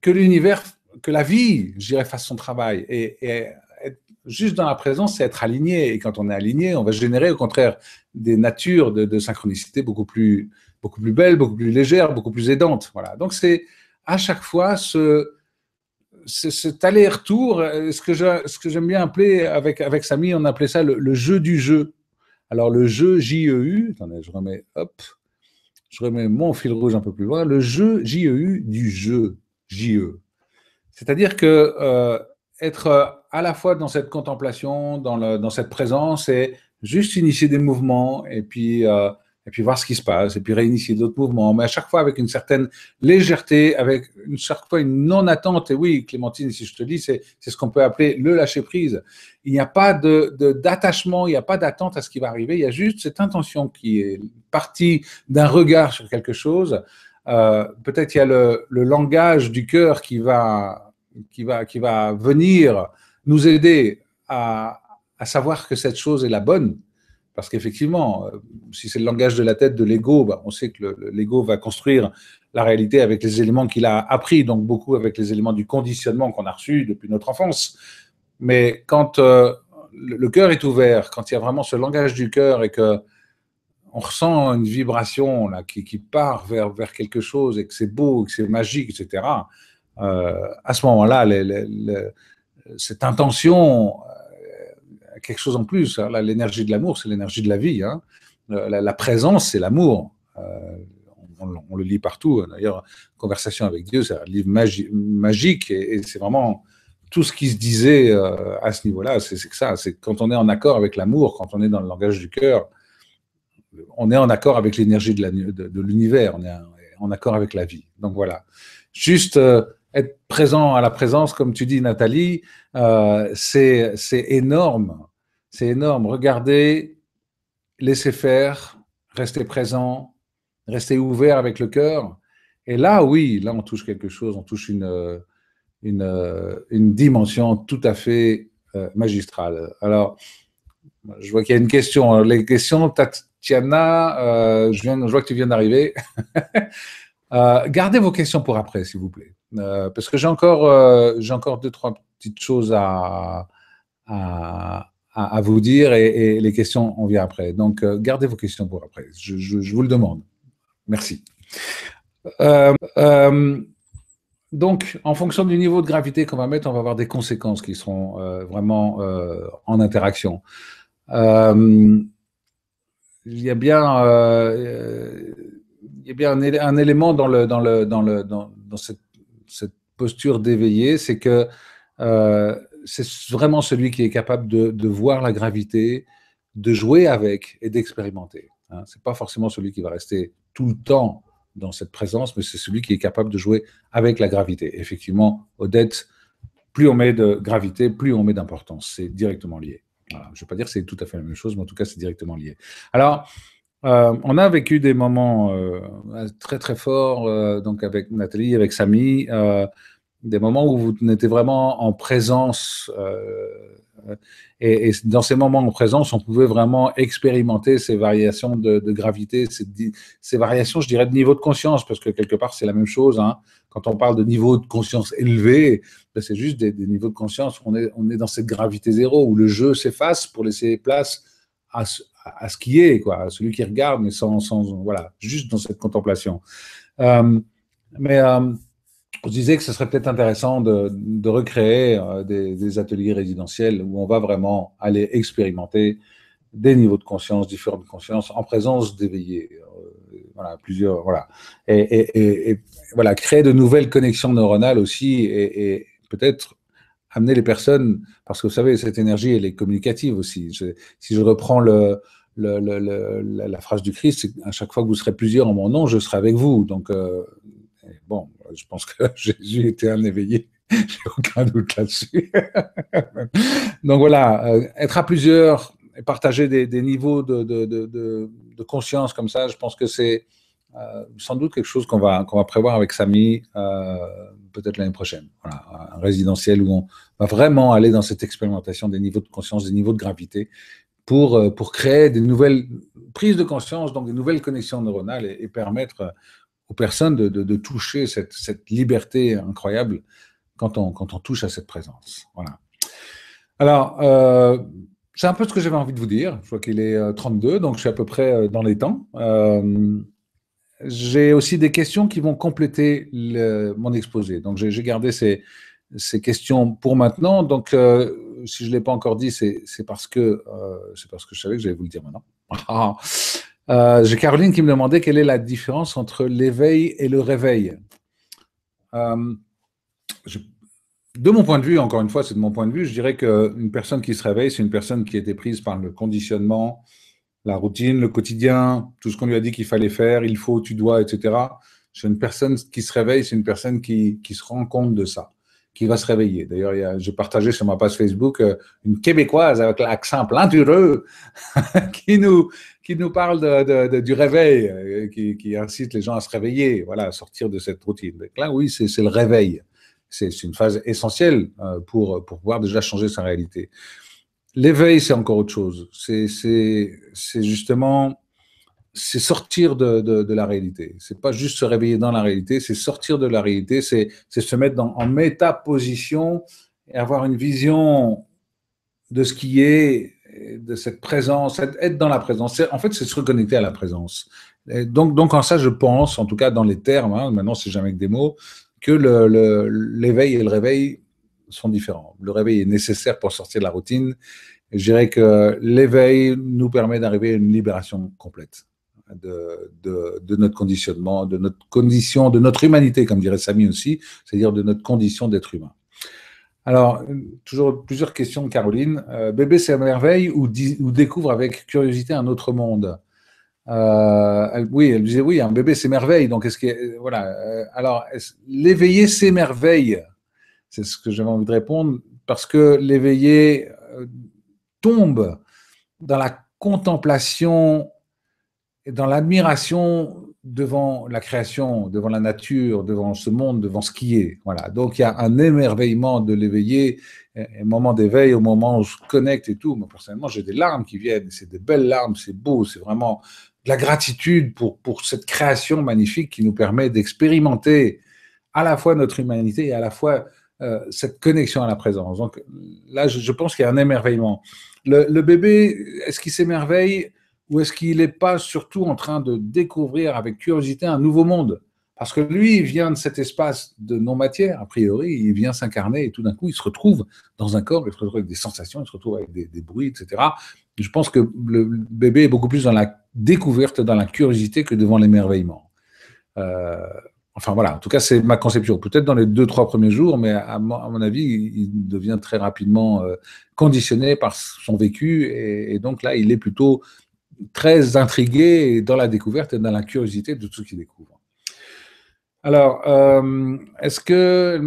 que l'univers que la vie, je dirais, fasse son travail. Et, juste dans la présence, c'est être aligné. Et quand on est aligné, on va générer au contraire des natures de, synchronicité beaucoup plus, beaucoup plus belles, beaucoup plus légères, beaucoup plus aidantes. Voilà. Donc c'est à chaque fois ce, cet aller-retour, ce que j'aime bien appeler, avec, avec Samy, on appelait ça le, jeu du jeu. Alors le jeu JEU, attendez, je remets, hop, je remets mon fil rouge un peu plus loin, le jeu J-E-U, du jeu JE. C'est-à-dire que euh, être euh, à la fois dans cette contemplation, dans, le, dans cette présence, c'est juste initier des mouvements, et puis, euh, et puis voir ce qui se passe, et puis réinitier d'autres mouvements, mais à chaque fois avec une certaine légèreté, avec une, chaque fois une non-attente. Et oui, Clémentine, si je te dis, c'est ce qu'on peut appeler le lâcher-prise. Il n'y a pas d'attachement, de, d'attachement, il n'y a pas d'attente à ce qui va arriver, il y a juste cette intention qui est partie d'un regard sur quelque chose. Euh, Peut-être il y a le, le langage du cœur qui va qui va, qui va venir nous aider à, à savoir que cette chose est la bonne. Parce qu'effectivement, euh, si c'est le langage de la tête de l'ego, bah, on sait que l'ego va construire la réalité avec les éléments qu'il a appris, donc beaucoup avec les éléments du conditionnement qu'on a reçu depuis notre enfance. Mais quand euh, le cœur est ouvert, quand il y a vraiment ce langage du cœur et que on ressent une vibration là, qui, qui part vers, vers quelque chose et que c'est beau, que c'est magique, etc., euh, à ce moment-là, cette intention, euh, quelque chose en plus. Hein, l'énergie de l'amour, c'est l'énergie de la vie. Hein. La, présence, c'est l'amour. Euh, on, le lit partout. Hein. D'ailleurs, Conversation avec Dieu, c'est un livre magique et, c'est vraiment tout ce qui se disait à ce niveau-là. C'est que ça, c'est quand on est en accord avec l'amour, quand on est dans le langage du cœur, on est en accord avec l'énergie de l'univers, on est en, accord avec la vie. Donc voilà. Juste être présent à la présence, comme tu dis Nathalie, euh, c'est énorme. C'est énorme. Regardez, laissez faire, restez présent, restez ouvert avec le cœur. Et là, oui, là, on touche quelque chose, on touche une, une, dimension tout à fait euh, magistrale. Alors, je vois qu'il y a une question. Les questions, Tatiana, euh, je, je vois que tu viens d'arriver. gardez vos questions pour après, s'il vous plaît. Euh, parce que j'ai encore, euh, j'ai encore deux, trois petites choses à, à, vous dire et, les questions, on vient après. Donc, euh, gardez vos questions pour après. Je, je, vous le demande. Merci. donc, en fonction du niveau de gravité qu'on va mettre, on va avoir des conséquences qui seront vraiment en interaction. il y a bien, il y a bien un, élément dans, le, dans, le, dans, le, dans cette cette posture d'éveillé, c'est que euh, c'est vraiment celui qui est capable de, voir la gravité, de jouer avec et d'expérimenter. Hein. Ce n'est pas forcément celui qui va rester tout le temps dans cette présence, mais c'est celui qui est capable de jouer avec la gravité. Effectivement, Odette, plus on met de gravité, plus on met d'importance. C'est directement lié. Je ne vais pas dire que c'est tout à fait la même chose, mais en tout cas, c'est directement lié. Alors, euh, on a vécu des moments euh, très très forts, euh, donc avec Nathalie, avec Samy, des moments où vous n'étiez vraiment en présence. Et, dans ces moments en présence, on pouvait vraiment expérimenter ces variations de, gravité, ces, variations, je dirais, de niveau de conscience, parce que quelque part, c'est la même chose. Hein. Quand on parle de niveau de conscience élevé, ben, c'est juste des, niveaux de conscience on est, on est dans cette gravité zéro, où le jeu s'efface pour laisser place à, à, ce qui est, quoi, à celui qui regarde, mais sans, sans voilà, juste dans cette contemplation. Euh, mais euh, on disait que ce serait peut-être intéressant de, recréer euh, des, ateliers résidentiels où on va vraiment aller expérimenter des niveaux de conscience, différentes de conscience, en présence d'éveillés. Euh, voilà, plusieurs, voilà. Et, et, voilà, créer de nouvelles connexions neuronales aussi et peut-être amener les personnes, parce que vous savez, cette énergie, elle est communicative aussi. si je reprends le, la, phrase du Christ, à chaque fois que vous serez plusieurs en mon nom, je serai avec vous. Donc, euh, bon, je pense que Jésus était un éveillé. J'ai aucun doute là-dessus. Donc voilà, euh, être à plusieurs et partager des, niveaux de, de, conscience comme ça, je pense que c'est euh, sans doute quelque chose qu'on va, qu'on va prévoir avec Samy euh, peut-être l'année prochaine. un résidentiel où on va vraiment aller dans cette expérimentation des niveaux de conscience, des niveaux de gravité, pour, euh, pour créer des nouvelles prises de conscience, donc des nouvelles connexions neuronales et, permettre aux personnes de, de, toucher cette, cette, liberté incroyable quand on, quand on touche à cette présence. Voilà. Alors, c'est un peu ce que j'avais envie de vous dire. Je vois qu'il est 32, donc je suis à peu près dans les temps j'ai aussi des questions qui vont compléter mon exposé. Donc, j'ai gardé ces, questions pour maintenant. Donc, euh, si je ne l'ai pas encore dit, c'est parce, que, euh, parce que je savais que j'allais vous le dire maintenant. Euh, j'ai Caroline qui me demandait quelle est la différence entre l'éveil et le réveil. Euh, de mon point de vue, encore une fois, c'est de mon point de vue, je dirais qu'une personne qui se réveille, c'est une personne qui été prise par le conditionnement, la routine, le quotidien, tout ce qu'on lui a dit qu'il fallait faire, il faut, tu dois, etc. C'est une personne qui se réveille, c'est une personne qui, se rend compte de ça, qui va se réveiller. D'ailleurs, j'ai partagé sur ma page Facebook euh, une Québécoise avec l'accent plein qui, nous, qui nous parle du réveil, euh, qui, incite les gens à se réveiller, voilà, à sortir de cette routine. là, oui, c'est le réveil. C'est une phase essentielle euh, pour, pour pouvoir déjà changer sa réalité. L'éveil, c'est encore autre chose. C'est justement c'est sortir de, la réalité. C'est pas juste se réveiller dans la réalité, c'est sortir de la réalité, c'est se mettre en métaposition et avoir une vision de ce qui est, de cette présence, être dans la présence. En fait, c'est se reconnecter à la présence. donc, en ça, je pense, en tout cas dans les termes, hein, maintenant c'est jamais que des mots, que l'éveil et le réveil sont différents. Le réveil est nécessaire pour sortir de la routine. Je dirais que l'éveil nous permet d'arriver à une libération complète de, notre conditionnement, de notre condition, de notre humanité, comme dirait Samy aussi, c'est-à-dire de notre condition d'être humain. Alors, toujours plusieurs questions de Caroline. Euh, bébé, c'est merveille ou, découvre avec curiosité un autre monde euh, oui, elle disait oui, un hein, bébé c'est merveille Donc, est-ce que euh, voilà Alors, c'est s'émerveille c'est ce que j'avais envie de répondre, parce que l'éveillé euh, tombe dans la contemplation et dans l'admiration devant la création, devant la nature, devant ce monde, devant ce qui est. Voilà. Donc il y a un émerveillement de l'éveillé, un moment d'éveil au moment où on se connecte et tout. Moi personnellement, j'ai des larmes qui viennent, c'est des belles larmes, c'est beau, c'est vraiment de la gratitude pour, pour cette création magnifique qui nous permet d'expérimenter à la fois notre humanité et à la fois euh, cette connexion à la présence. Donc là, je, pense qu'il y a un émerveillement. Le, bébé, est-ce qu'il s'émerveille ou est-ce qu'il n'est pas surtout en train de découvrir avec curiosité un nouveau monde Parce que lui, il vient de cet espace de non-matière, a priori, il vient s'incarner et tout d'un coup, il se retrouve dans un corps, il se retrouve avec des sensations, il se retrouve avec des, bruits, etc. Je pense que le, bébé est beaucoup plus dans la découverte, dans la curiosité que devant l'émerveillement. Euh, Enfin voilà, en tout cas, c'est ma conception. Peut-être dans les deux, trois premiers jours, mais à, mon, avis, il devient très rapidement euh, conditionné par son vécu. Et, donc là, il est plutôt très intrigué dans la découverte et dans la curiosité de tout ce qu'il découvre. Alors, euh, est-ce que,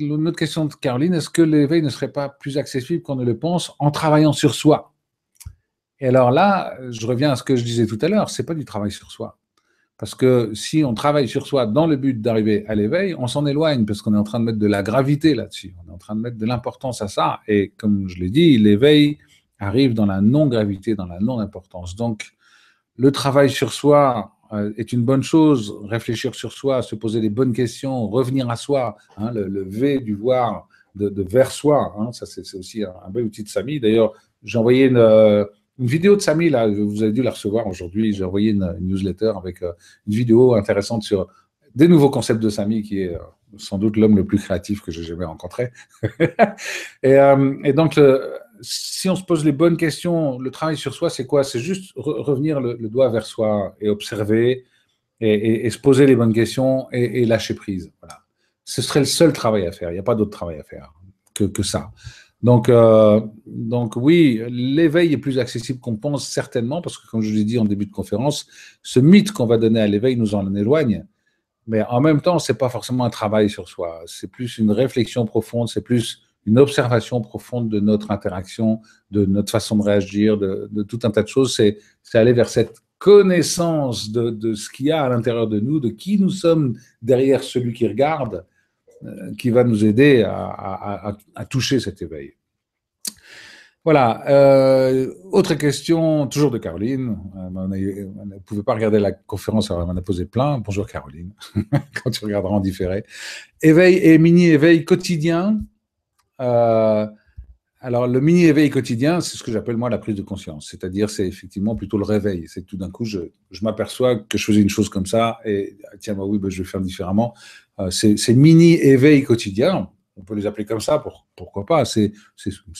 notre question de Caroline, est-ce que l'éveil ne serait pas plus accessible qu'on ne le pense en travaillant sur soi Et alors là, je reviens à ce que je disais tout à l'heure, ce n'est pas du travail sur soi parce que si on travaille sur soi dans le but d'arriver à l'éveil, on s'en éloigne parce qu'on est en train de mettre de la gravité là-dessus. On est en train de mettre de l'importance à ça. Et comme je l'ai dit, l'éveil arrive dans la non-gravité, dans la non-importance. Donc, le travail sur soi euh, est une bonne chose. Réfléchir sur soi, se poser les bonnes questions, revenir à soi. Hein, le, le, V du voir, de, vers soi. Hein. ça, c'est aussi un, bel outil de Samy. D'ailleurs, j'ai envoyé une. Euh, une vidéo de Samy, là, vous avez dû la recevoir aujourd'hui. J'ai envoyé une, newsletter avec euh, une vidéo intéressante sur des nouveaux concepts de Samy, qui est euh, sans doute l'homme le plus créatif que j'ai jamais rencontré. Euh, et, donc, si on se pose les bonnes questions, le travail sur soi, c'est quoi C'est juste revenir le, doigt vers soi et observer et, se poser les bonnes questions et, lâcher prise. Voilà. Ce serait le seul travail à faire. Il n'y a pas d'autre travail à faire que, que ça. Donc, euh, donc oui, l'éveil est plus accessible qu'on pense certainement, parce que comme je l'ai dit en début de conférence, ce mythe qu'on va donner à l'éveil nous en éloigne. Mais en même temps, c'est pas forcément un travail sur soi. C'est plus une réflexion profonde, c'est plus une observation profonde de notre interaction, de notre façon de réagir, de, tout un tas de choses. C'est aller vers cette connaissance de ce qu'il y a à l'intérieur de nous, de qui nous sommes derrière celui qui regarde, euh, qui va nous aider à, toucher cet éveil. Voilà. Euh, autre question, toujours de Caroline. Euh, vous ne pouvait pas regarder la conférence, alors on en a posé plein. Bonjour Caroline, quand tu regarderas en différé. Éveil et mini-éveil quotidien. alors, le mini-éveil quotidien, c'est ce que j'appelle moi la prise de conscience. C'est-à-dire, c'est effectivement plutôt le réveil. C'est tout d'un coup, je, m'aperçois que je faisais une chose comme ça et tiens, bah oui, bah, je vais faire différemment. Euh, ces, mini-éveils quotidiens, on peut les appeler comme ça, pourquoi pas, c'est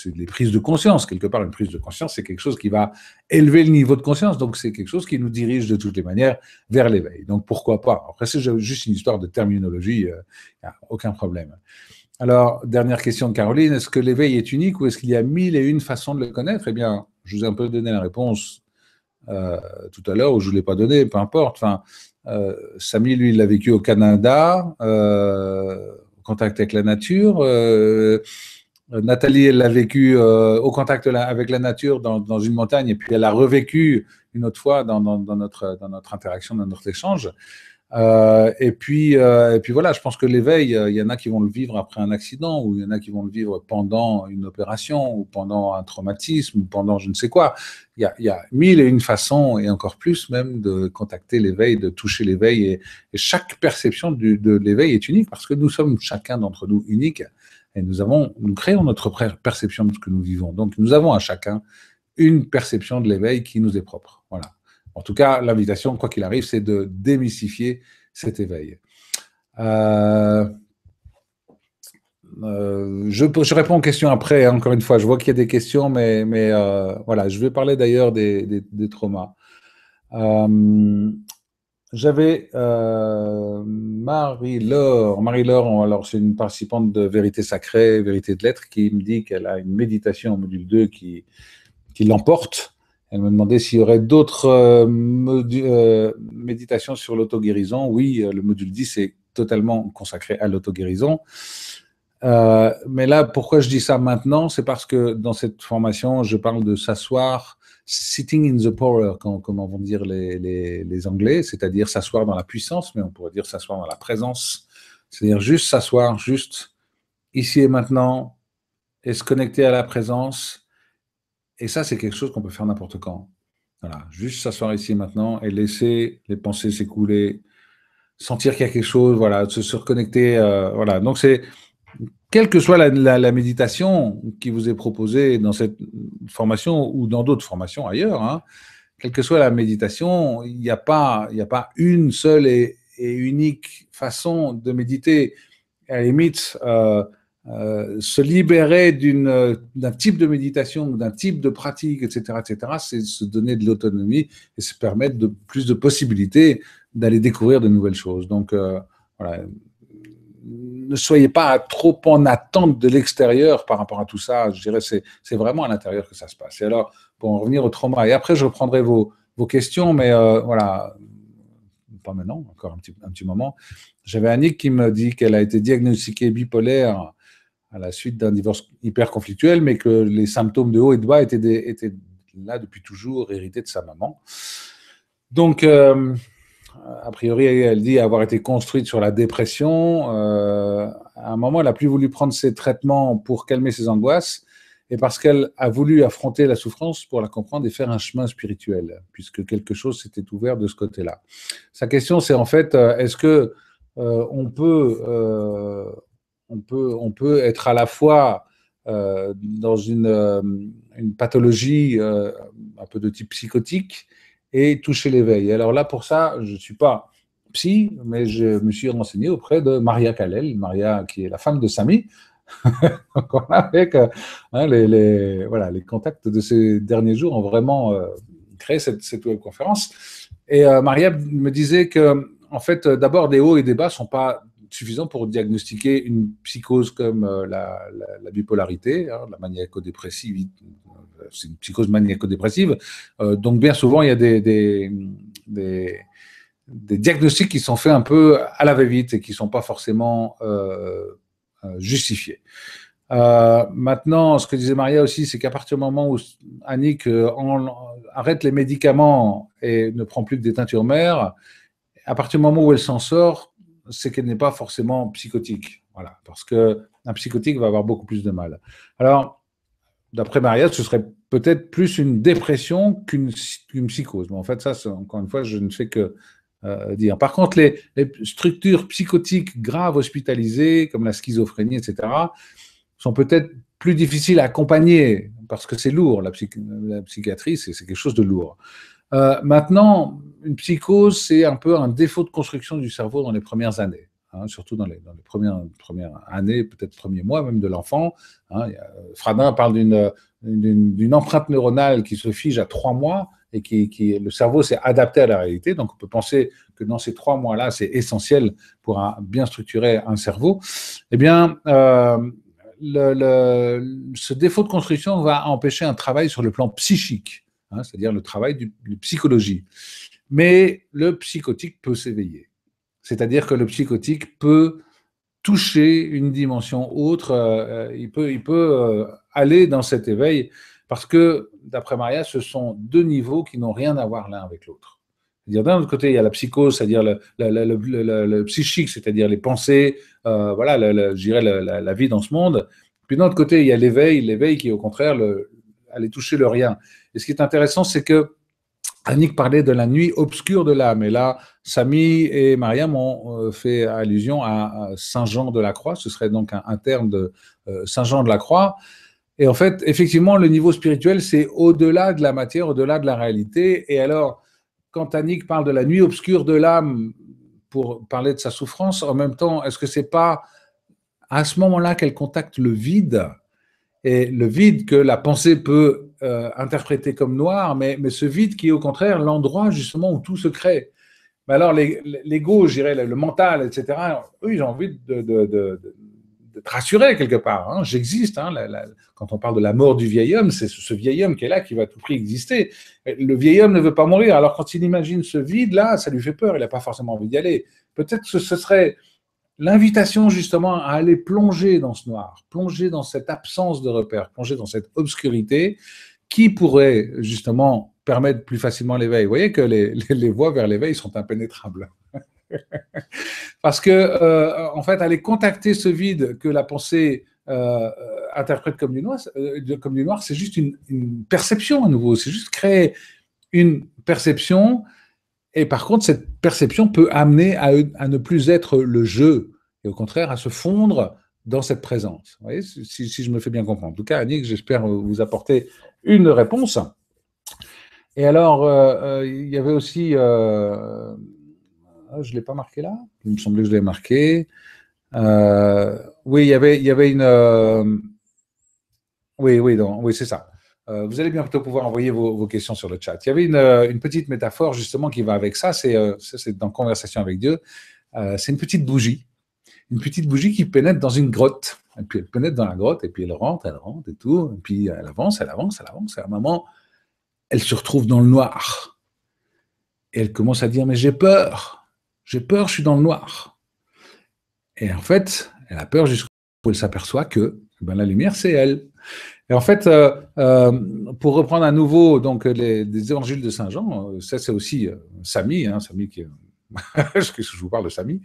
des prises de conscience. Quelque part, une prise de conscience, c'est quelque chose qui va élever le niveau de conscience, donc c'est quelque chose qui nous dirige de toutes les manières vers l'éveil. Donc pourquoi pas Après, c'est juste une histoire de terminologie, euh, aucun problème. Alors, dernière question de Caroline, est-ce que l'éveil est unique ou est-ce qu'il y a mille et une façons de le connaître Eh bien, je vous ai un peu donné la réponse euh, tout à l'heure, ou je ne l'ai pas donné, peu importe. Enfin, euh, Samy, lui, il l'a vécu au Canada, euh, au contact avec la nature. Euh, Nathalie, elle l'a vécu au contact avec la nature dans, une montagne, et puis elle a revécu une autre fois dans, notre, interaction, dans notre échange. Euh, et, puis, euh, et puis voilà, je pense que l'éveil, euh, il y en a qui vont le vivre après un accident, ou il y en a qui vont le vivre pendant une opération, ou pendant un traumatisme, ou pendant je ne sais quoi. Il y a, mille et une façons, et encore plus même, de contacter l'éveil, de toucher l'éveil. Et, chaque perception de l'éveil est unique, parce que nous sommes chacun d'entre nous unique, et nous, avons, nous créons notre perception de ce que nous vivons. Donc nous avons à chacun une perception de l'éveil qui nous est propre. Voilà. En tout cas, l'invitation, quoi qu'il arrive, c'est de démystifier cet éveil. Euh, euh, je, réponds aux questions après, hein, encore une fois. Je vois qu'il y a des questions, mais, euh, voilà, je vais parler d'ailleurs des, traumas. J'avais Marie-Laure. Marie-Laure, alors c'est une participante de Vérité Sacrée, Vérité de l'être, qui me dit qu'elle a une méditation en module 2 qui l'emporte. Elle me demandait s'il y aurait d'autres euh, euh, méditations sur l'auto-guérison. Oui, euh, le module 10 est totalement consacré à l'auto-guérison. mais là, pourquoi je dis ça maintenant C'est parce que dans cette formation, je parle de s'asseoir, sitting in the power, comme comment vont dire les, les, les Anglais, c'est-à-dire s'asseoir dans la puissance, mais on pourrait dire s'asseoir dans la présence, c'est-à-dire juste s'asseoir, juste ici et maintenant, et se connecter à la présence, et ça, c'est quelque chose qu'on peut faire n'importe quand. Voilà, juste s'asseoir ici maintenant et laisser les pensées s'écouler, sentir qu'il y a quelque chose, voilà, se, reconnecter. Euh, voilà, donc c'est, quelle que soit la, méditation qui vous est proposée dans cette formation ou dans d'autres formations ailleurs, hein, quelle que soit la méditation, il n'y a, pas, a pas une seule et, unique façon de méditer. À la limite, euh, euh, se libérer euh, d'un type de méditation ou d'un type de pratique, etc., etc., c'est se donner de l'autonomie et se permettre de plus de possibilités d'aller découvrir de nouvelles choses. Donc, euh, voilà, ne soyez pas trop en attente de l'extérieur par rapport à tout ça. Je dirais, c'est, c'est vraiment à l'intérieur que ça se passe. Et alors, pour en revenir au trauma, et après, je reprendrai vos, vos questions, mais voilà, pas maintenant, encore un petit, un petit moment. J'avais Annick qui me dit qu'elle a été diagnostiquée bipolaire à la suite d'un divorce hyper conflictuel, mais que les symptômes de haut et de bas étaient, là depuis toujours, hérités de sa maman. Donc, euh, a priori, elle dit avoir été construite sur la dépression. Euh, à un moment, elle n'a plus voulu prendre ses traitements pour calmer ses angoisses, et parce qu'elle a voulu affronter la souffrance pour la comprendre et faire un chemin spirituel, puisque quelque chose s'était ouvert de ce côté-là. Sa question, c'est en fait, euh, est-ce que on peut on peut, on peut être à la fois euh, dans une, euh, une pathologie euh, un peu de type psychotique et toucher l'éveil. Alors là, pour ça, je ne suis pas psy, mais je me suis renseigné auprès de Maria Kalel, Maria qui est la femme de Samy. avec hein, les, voilà, les contacts de ces derniers jours ont vraiment créé cette, cette webconférence. Et Maria me disait que, en fait, d'abord, des hauts et des bas ne sont pas suffisant pour diagnostiquer une psychose comme euh, la, bipolarité, hein, la maniaco-dépressive, c'est une psychose maniaco-dépressive. Euh, donc bien souvent, il y a des, diagnostics qui sont faits un peu à la va-vite et qui ne sont pas forcément euh, justifiés. maintenant, ce que disait Maria aussi, c'est qu'à partir du moment où Annick arrête les médicaments et ne prend plus que des teintures mères, à partir du moment où elle s'en sort, c'est qu'elle n'est pas forcément psychotique. Voilà, parce qu'un psychotique va avoir beaucoup plus de mal. Alors, d'après mariage ce serait peut-être plus une dépression qu'une psychose. Mais en fait, ça, encore une fois, je ne sais que euh, dire. Par contre, les, structures psychotiques graves hospitalisées, comme la schizophrénie, etc., sont peut-être plus difficiles à accompagner parce que c'est lourd. la psychiatrie, c'est quelque chose de lourd. Euh, maintenant, une psychose, c'est un peu un défaut de construction du cerveau dans les premières années. Hein, surtout dans les, premières, premières, années, peut-être premiers mois même de l'enfant. Hein. Euh, Fradin parle d'une empreinte neuronale qui se fige à trois mois et qui, le cerveau s'est adapté à la réalité. Donc on peut penser que dans ces trois mois-là, c'est essentiel pour bien structurer un cerveau. Eh bien, euh, ce défaut de construction va empêcher un travail sur le plan psychique. Hein, c'est-à-dire le travail du, de psychologie. Mais le psychotique peut s'éveiller. C'est-à-dire que le psychotique peut toucher une dimension autre, euh, euh, il peut, il peut euh, aller dans cet éveil, parce que, d'après Maria, ce sont deux niveaux qui n'ont rien à voir l'un avec l'autre. dire d'un autre côté, il y a la psychose, c'est-à-dire le, psychique, c'est-à-dire les pensées, voilà, je la, vie dans ce monde. Puis d'un autre côté, il y a l'éveil, l'éveil qui est au contraire aller toucher le rien. Et ce qui est intéressant, c'est que Annick parlait de la nuit obscure de l'âme. Et là, Samy et Mariam ont euh, fait allusion à Saint Jean de la Croix. Ce serait donc un, terme de euh, Saint Jean de la Croix. Et en fait, effectivement, le niveau spirituel, c'est au-delà de la matière, au-delà de la réalité. Et alors, quand Annick parle de la nuit obscure de l'âme pour parler de sa souffrance, en même temps, est-ce que ce n'est pas à ce moment-là qu'elle contacte le vide et le vide que la pensée peut euh, interpréter comme noir, mais, mais, ce vide qui est au contraire l'endroit justement où tout se crée. Mais alors l'ego, je dirais, le mental, etc., eux, ils ont envie de, de, de, de te rassurer quelque part. Hein. J'existe. Hein, quand on parle de la mort du vieil homme, c'est ce vieil homme qui est là, qui va à tout prix exister. Le vieil homme ne veut pas mourir. Alors quand il imagine ce vide-là, ça lui fait peur. Il n'a pas forcément envie d'y aller. Peut-être que ce serait l'invitation justement à aller plonger dans ce noir, plonger dans cette absence de repères, plonger dans cette obscurité qui pourrait justement permettre plus facilement l'éveil. Vous voyez que les, voies vers l'éveil sont impénétrables. Parce que, euh, en fait, aller contacter ce vide que la pensée euh, interprète euh, comme du noir, c'est juste une, perception à nouveau. C'est juste créer une perception et par contre, cette perception peut amener à, à, ne plus être le jeu, et au contraire à se fondre dans cette présence. Vous voyez, si, je me fais bien comprendre. En tout cas, Annick, j'espère vous apporter une réponse. Et alors, euh, euh, il y avait aussi... Euh, ah, je ne l'ai pas marqué là Il me semblait que je l'ai marqué. oui, il y avait, il y avait une... oui, oui, non, oui c'est ça. Euh, vous allez bientôt pouvoir envoyer vos, questions sur le chat. Il y avait une, euh, petite métaphore justement qui va avec ça, c'est euh, dans Conversation avec Dieu. c'est une petite bougie, une petite bougie qui pénètre dans une grotte. Et puis elle pénètre dans la grotte, et puis elle rentre, elle rentre et tout. Et puis elle avance, elle avance, elle avance. Et à un moment, elle se retrouve dans le noir. Et elle commence à dire Mais j'ai peur, j'ai peur, je suis dans le noir. Et en fait, elle a peur où elle s'aperçoit que eh ben, la lumière, c'est elle. Et en fait, euh, euh, pour reprendre à nouveau donc les, évangiles de Saint Jean, euh, ça c'est aussi Samy, hein, je vous parle de Samy.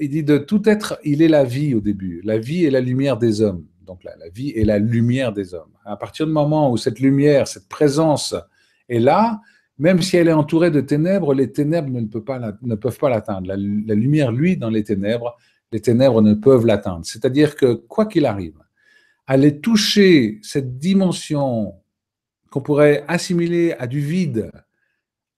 il dit de tout être, il est la vie au début. La vie est la lumière des hommes. Donc la, la vie est la lumière des hommes. À partir du moment où cette lumière, cette présence est là, même si elle est entourée de ténèbres, les ténèbres ne, peuvent pas, ne peuvent pas l'atteindre. la lumière, lui, dans les ténèbres, les ténèbres ne peuvent l'atteindre. C'est-à-dire que quoi qu'il arrive, aller toucher cette dimension qu'on pourrait assimiler à du vide,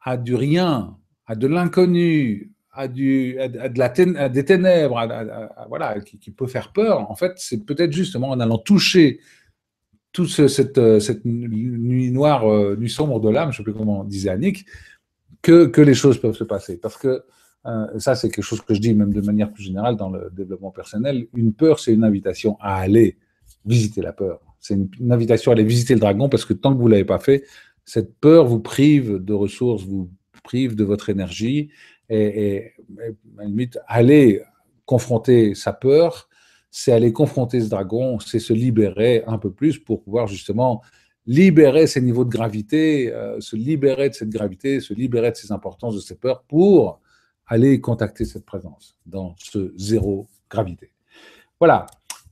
à du rien, à de l'inconnu, à, la des ténèbres, voilà, qui, peut faire peur, en fait, c'est peut-être justement en allant toucher toute euh, cette, nuit noire, euh, nuit sombre de l'âme, je ne sais plus comment disait Annick, que, que, les choses peuvent se passer. Parce que euh, ça, c'est quelque chose que je dis même de manière plus générale dans le développement personnel, une peur, c'est une invitation à aller Visiter la peur. C'est une, invitation à aller visiter le dragon parce que tant que vous ne l'avez pas fait, cette peur vous prive de ressources, vous prive de votre énergie. Et, et, à la limite, aller confronter sa peur, c'est aller confronter ce dragon, c'est se libérer un peu plus pour pouvoir justement libérer ces niveaux de gravité, euh, se libérer de cette gravité, se libérer de ces importances, de ces peurs pour aller contacter cette présence dans ce zéro gravité. Voilà,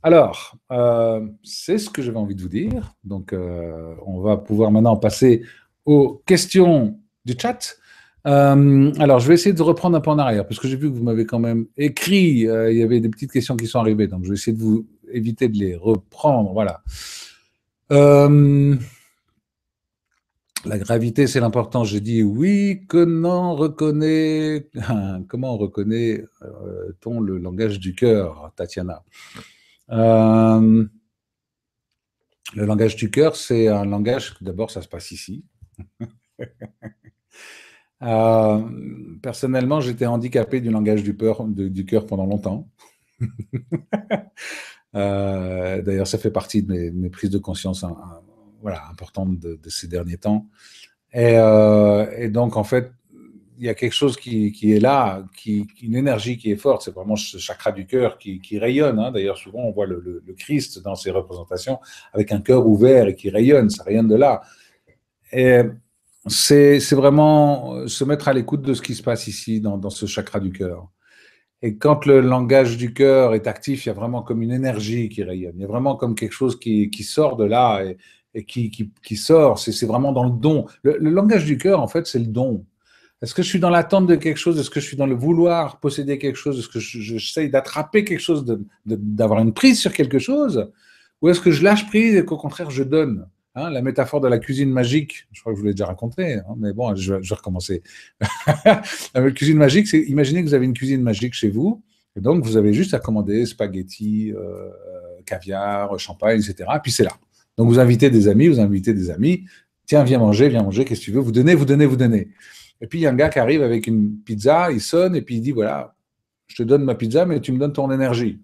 alors, euh, c'est ce que j'avais envie de vous dire. Donc, euh, on va pouvoir maintenant passer aux questions du chat. Euh, alors, je vais essayer de reprendre un peu en arrière, parce que j'ai vu que vous m'avez quand même écrit. il y avait des petites questions qui sont arrivées, donc je vais essayer de vous éviter de les reprendre. Voilà. la gravité, c'est l'important. J'ai dit oui. que non, reconnaît, comment reconnaît-on le langage du cœur, Tatiana euh, le langage du cœur, c'est un langage, d'abord, ça se passe ici. Euh, personnellement, j'étais handicapé du langage du, peur, du cœur pendant longtemps. Euh, d'ailleurs, ça fait partie de mes, prises de conscience hein, hein, voilà, importantes de, ces derniers temps. Et, et donc, en fait, il y a quelque chose qui, est là, qui, une énergie qui est forte. C'est vraiment ce chakra du cœur qui, rayonne. Hein. D'ailleurs, souvent, on voit le, Christ dans ses représentations avec un cœur ouvert et qui rayonne. Ça rayonne de là. Et c'est vraiment euh, se mettre à l'écoute de ce qui se passe ici, dans, ce chakra du cœur. Et quand le langage du cœur est actif, il y a vraiment comme une énergie qui rayonne. Il y a vraiment comme quelque chose qui, sort de là et, et qui, qui, sort. C'est vraiment dans le don. le langage du cœur, en fait, c'est le don. Est-ce que je suis dans l'attente de quelque chose Est-ce que je suis dans le vouloir posséder quelque chose Est-ce que j'essaye d'attraper quelque chose, d'avoir une prise sur quelque chose Ou est-ce que je lâche prise et qu'au contraire je donne hein, La métaphore de la cuisine magique, je crois que je vous l'ai déjà raconté, hein, mais bon, je, vais recommencer. la cuisine magique, c'est imaginez que vous avez une cuisine magique chez vous, et donc vous avez juste à commander spaghettis, euh, caviar, champagne, etc. Puis c'est là. Donc vous invitez des amis, vous invitez des amis, tiens, viens manger, viens manger, qu'est-ce que tu veux Vous donnez, vous donnez, vous donnez. Et puis, il y a un gars qui arrive avec une pizza, il sonne et puis il dit Voilà, je te donne ma pizza, mais tu me donnes ton énergie.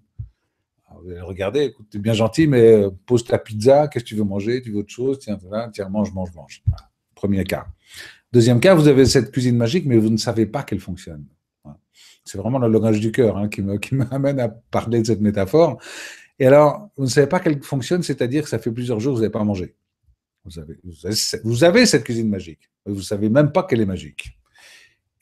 Alors, vous écoute, bien gentil, mais euh, pose ta pizza, qu'est-ce que tu veux manger Tu veux autre chose Tiens, voilà, tiens, mange, mange, mange. Premier cas. Deuxième cas, vous avez cette cuisine magique, mais vous ne savez pas qu'elle fonctionne. C'est vraiment le langage du cœur hein, qui m'amène à parler de cette métaphore. Et alors, vous ne savez pas qu'elle fonctionne, c'est-à-dire que ça fait plusieurs jours que vous n'avez pas mangé. Vous avez, cette cuisine magique. Vous ne savez même pas qu'elle est magique.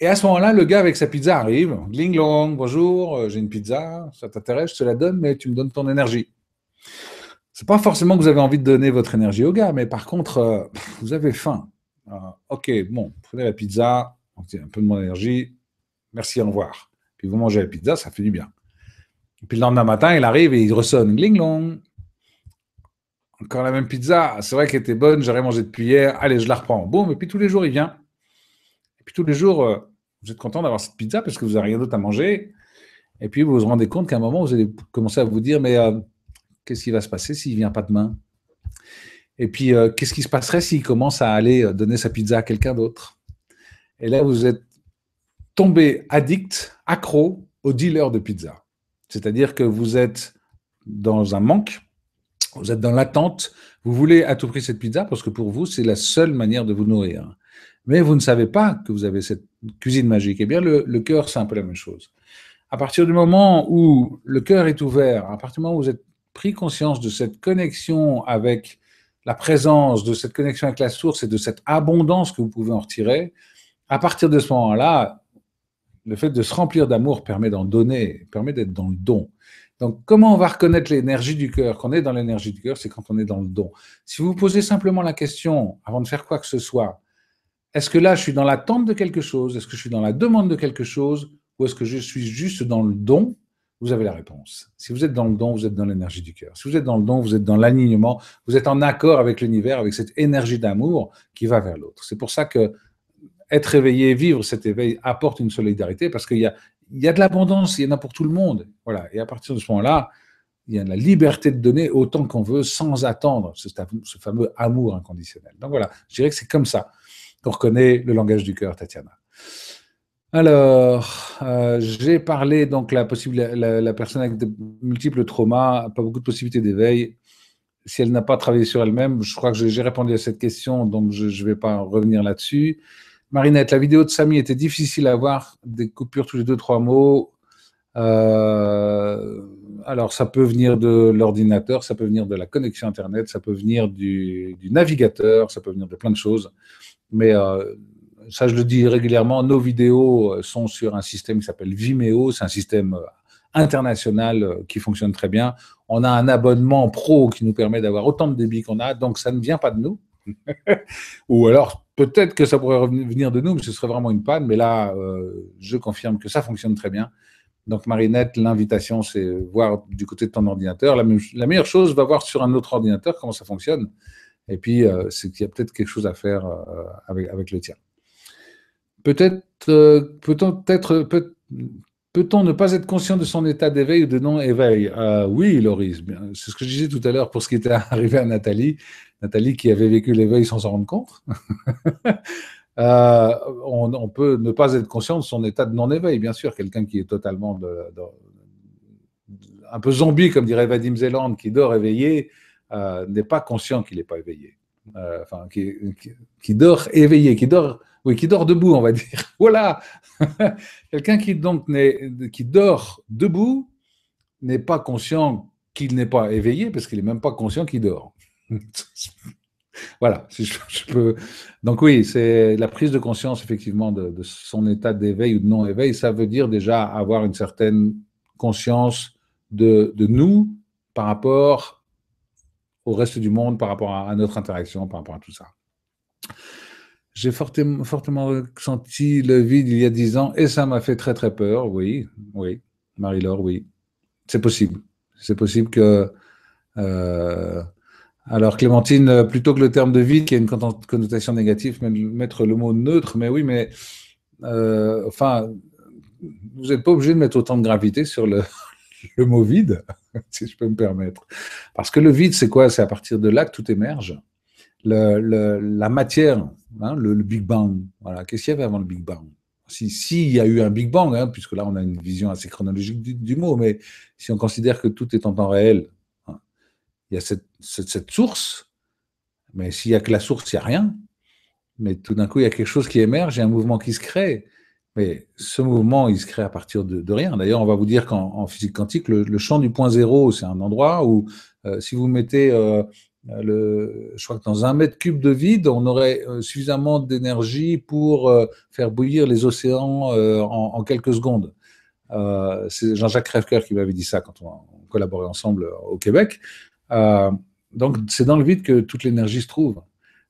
Et à ce moment-là, le gars avec sa pizza arrive. Gling bonjour, euh, j'ai une pizza, ça t'intéresse, je te la donne, mais tu me donnes ton énergie. C'est pas forcément que vous avez envie de donner votre énergie au gars, mais par contre, euh, vous avez faim. Euh, ok, bon, prenez la pizza, un peu de mon énergie, merci, au revoir. Puis vous mangez la pizza, ça fait du bien. puis le lendemain matin, il arrive et il ressonne gling long, encore la même pizza. C'est vrai qu'elle était bonne, j'aurais mangé depuis hier. Allez, je la reprends. Bon, mais puis tous les jours, il vient. Et puis tous les jours, euh, vous êtes content d'avoir cette pizza parce que vous n'avez rien d'autre à manger. Et puis vous vous rendez compte qu'à un moment, vous allez commencer à vous dire Mais euh, qu'est-ce qui va se passer s'il ne vient pas demain Et puis euh, qu'est-ce qui se passerait s'il commence à aller donner sa pizza à quelqu'un d'autre Et là, vous êtes tombé addict, accro au dealer de pizza. C'est-à-dire que vous êtes dans un manque vous êtes dans l'attente, vous voulez à tout prix cette pizza parce que pour vous, c'est la seule manière de vous nourrir. Mais vous ne savez pas que vous avez cette cuisine magique. Eh bien, le, cœur, c'est un peu la même chose. À partir du moment où le cœur est ouvert, à partir du moment où vous êtes pris conscience de cette connexion avec la présence, de cette connexion avec la source et de cette abondance que vous pouvez en retirer, à partir de ce moment-là, le fait de se remplir d'amour permet d'en donner, permet d'être dans le don. Donc, comment on va reconnaître l'énergie du cœur Qu'on est dans l'énergie du cœur, c'est quand on est dans le don. Si vous vous posez simplement la question, avant de faire quoi que ce soit, est-ce que là, je suis dans l'attente de quelque chose Est-ce que je suis dans la demande de quelque chose Ou est-ce que je suis juste dans le don Vous avez la réponse. Si vous êtes dans le don, vous êtes dans l'énergie du cœur. Si vous êtes dans le don, vous êtes dans l'alignement. Vous êtes en accord avec l'univers, avec cette énergie d'amour qui va vers l'autre. C'est pour ça que être éveillé, vivre cet éveil apporte une solidarité parce qu'il y a il y a de l'abondance, il y en a pour tout le monde. Voilà. Et à partir de ce moment-là, il y a la liberté de donner autant qu'on veut sans attendre ce, ce fameux amour inconditionnel. Donc voilà, je dirais que c'est comme ça qu'on reconnaît le langage du cœur, Tatiana. Alors, euh, j'ai parlé donc la, possible, la, la, personne avec de multiples traumas, pas beaucoup de possibilités d'éveil. Si elle n'a pas travaillé sur elle-même, je crois que j'ai répondu à cette question, donc je ne vais pas revenir là-dessus. Marinette, la vidéo de Samy était difficile à voir, des coupures tous les deux, trois mots. Euh, alors, ça peut venir de l'ordinateur, ça peut venir de la connexion Internet, ça peut venir du, navigateur, ça peut venir de plein de choses. Mais euh, ça, je le dis régulièrement, nos vidéos euh, sont sur un système qui s'appelle Vimeo, c'est un système international qui fonctionne très bien. On a un abonnement pro qui nous permet d'avoir autant de débit qu'on a, donc ça ne vient pas de nous. Ou alors, peut-être que ça pourrait revenir de nous, mais ce serait vraiment une panne. Mais là, euh, je confirme que ça fonctionne très bien. Donc, Marinette, l'invitation, c'est voir du côté de ton ordinateur. La, meilleure chose, va voir sur un autre ordinateur comment ça fonctionne. Et puis, euh, c'est qu'il y a peut-être quelque chose à faire euh, avec, le tien. Peut-être peut-on être, peut on être peut on ne pas être conscient de son état d'éveil ou de non-éveil Oui, Loris, c'est ce que je disais tout à l'heure pour ce qui était arrivé à Nathalie. Nathalie qui avait vécu l'éveil sans s'en rendre compte. Euh, on, peut ne pas être conscient de son état de non-éveil, bien sûr. Quelqu'un qui est totalement un peu zombie, comme dirait Vadim Zeland, qui dort éveillé, euh, n'est pas conscient qu'il n'est pas éveillé. Euh, enfin, qui, dort éveillé, qui dort, oui, qui dort debout, on va dire. Voilà, quelqu'un qui qui dort debout n'est pas conscient qu'il n'est pas éveillé parce qu'il n'est même pas conscient qu'il dort. voilà, si je, peux. Donc oui, c'est la prise de conscience effectivement de, son état d'éveil ou de non-éveil, ça veut dire déjà avoir une certaine conscience de, nous par rapport au reste du monde, par rapport à, notre interaction, par rapport à tout ça. J'ai fortement, fortement senti le vide il y a dix ans et ça m'a fait très très peur, oui, oui, Marie-Laure, oui. C'est possible. C'est possible que euh, alors Clémentine, euh, plutôt que le terme de vide qui a une connotation négative, mettre le mot neutre, mais oui, mais euh, enfin, vous n'êtes pas obligé de mettre autant de gravité sur le, mot vide, si je peux me permettre. Parce que le vide, c'est quoi C'est à partir de là que tout émerge. la matière, hein, le, Big Bang, voilà. qu'est-ce qu'il y avait avant le Big Bang S'il y a eu un Big Bang, hein, puisque là on a une vision assez chronologique du, mot, mais si on considère que tout est en temps réel, il y a cette, source, mais s'il n'y a que la source, il n'y a rien. Mais tout d'un coup, il y a quelque chose qui émerge, il y a un mouvement qui se crée. Mais ce mouvement, il se crée à partir de, rien. D'ailleurs, on va vous dire qu'en physique quantique, le, champ du point zéro, c'est un endroit où, euh, si vous mettez, euh, le, je crois que dans un mètre cube de vide, on aurait euh, suffisamment d'énergie pour faire bouillir les océans en, quelques secondes. c'est Jean-Jacques Crèvecoeur qui m'avait dit ça quand on collaborait ensemble au Québec. Euh, donc, c'est dans le vide que toute l'énergie se trouve.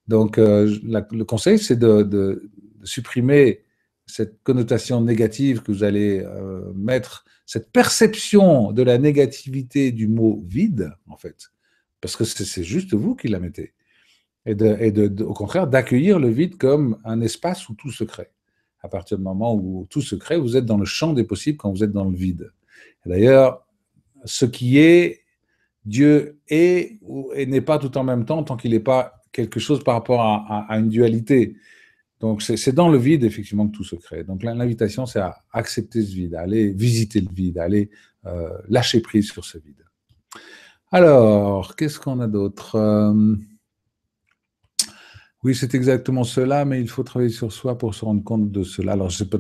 Donc, euh, le conseil, c'est de, supprimer cette connotation négative que vous allez euh, mettre, cette perception de la négativité du mot vide, en fait, parce que c'est juste vous qui la mettez. Et, de, et de, au contraire, d'accueillir le vide comme un espace où tout se crée. À partir du moment où tout se crée, vous êtes dans le champ des possibles quand vous êtes dans le vide. D'ailleurs, ce qui est Dieu est et n'est pas tout en même temps tant qu'il n'est pas quelque chose par rapport à, une dualité. Donc c'est dans le vide effectivement que tout se crée. Donc l'invitation c'est à accepter ce vide, à aller visiter le vide, à aller euh, lâcher prise sur ce vide. Alors, qu'est-ce qu'on a d'autre euh, Oui, c'est exactement cela, mais il faut travailler sur soi pour se rendre compte de cela. Alors, je sais pas.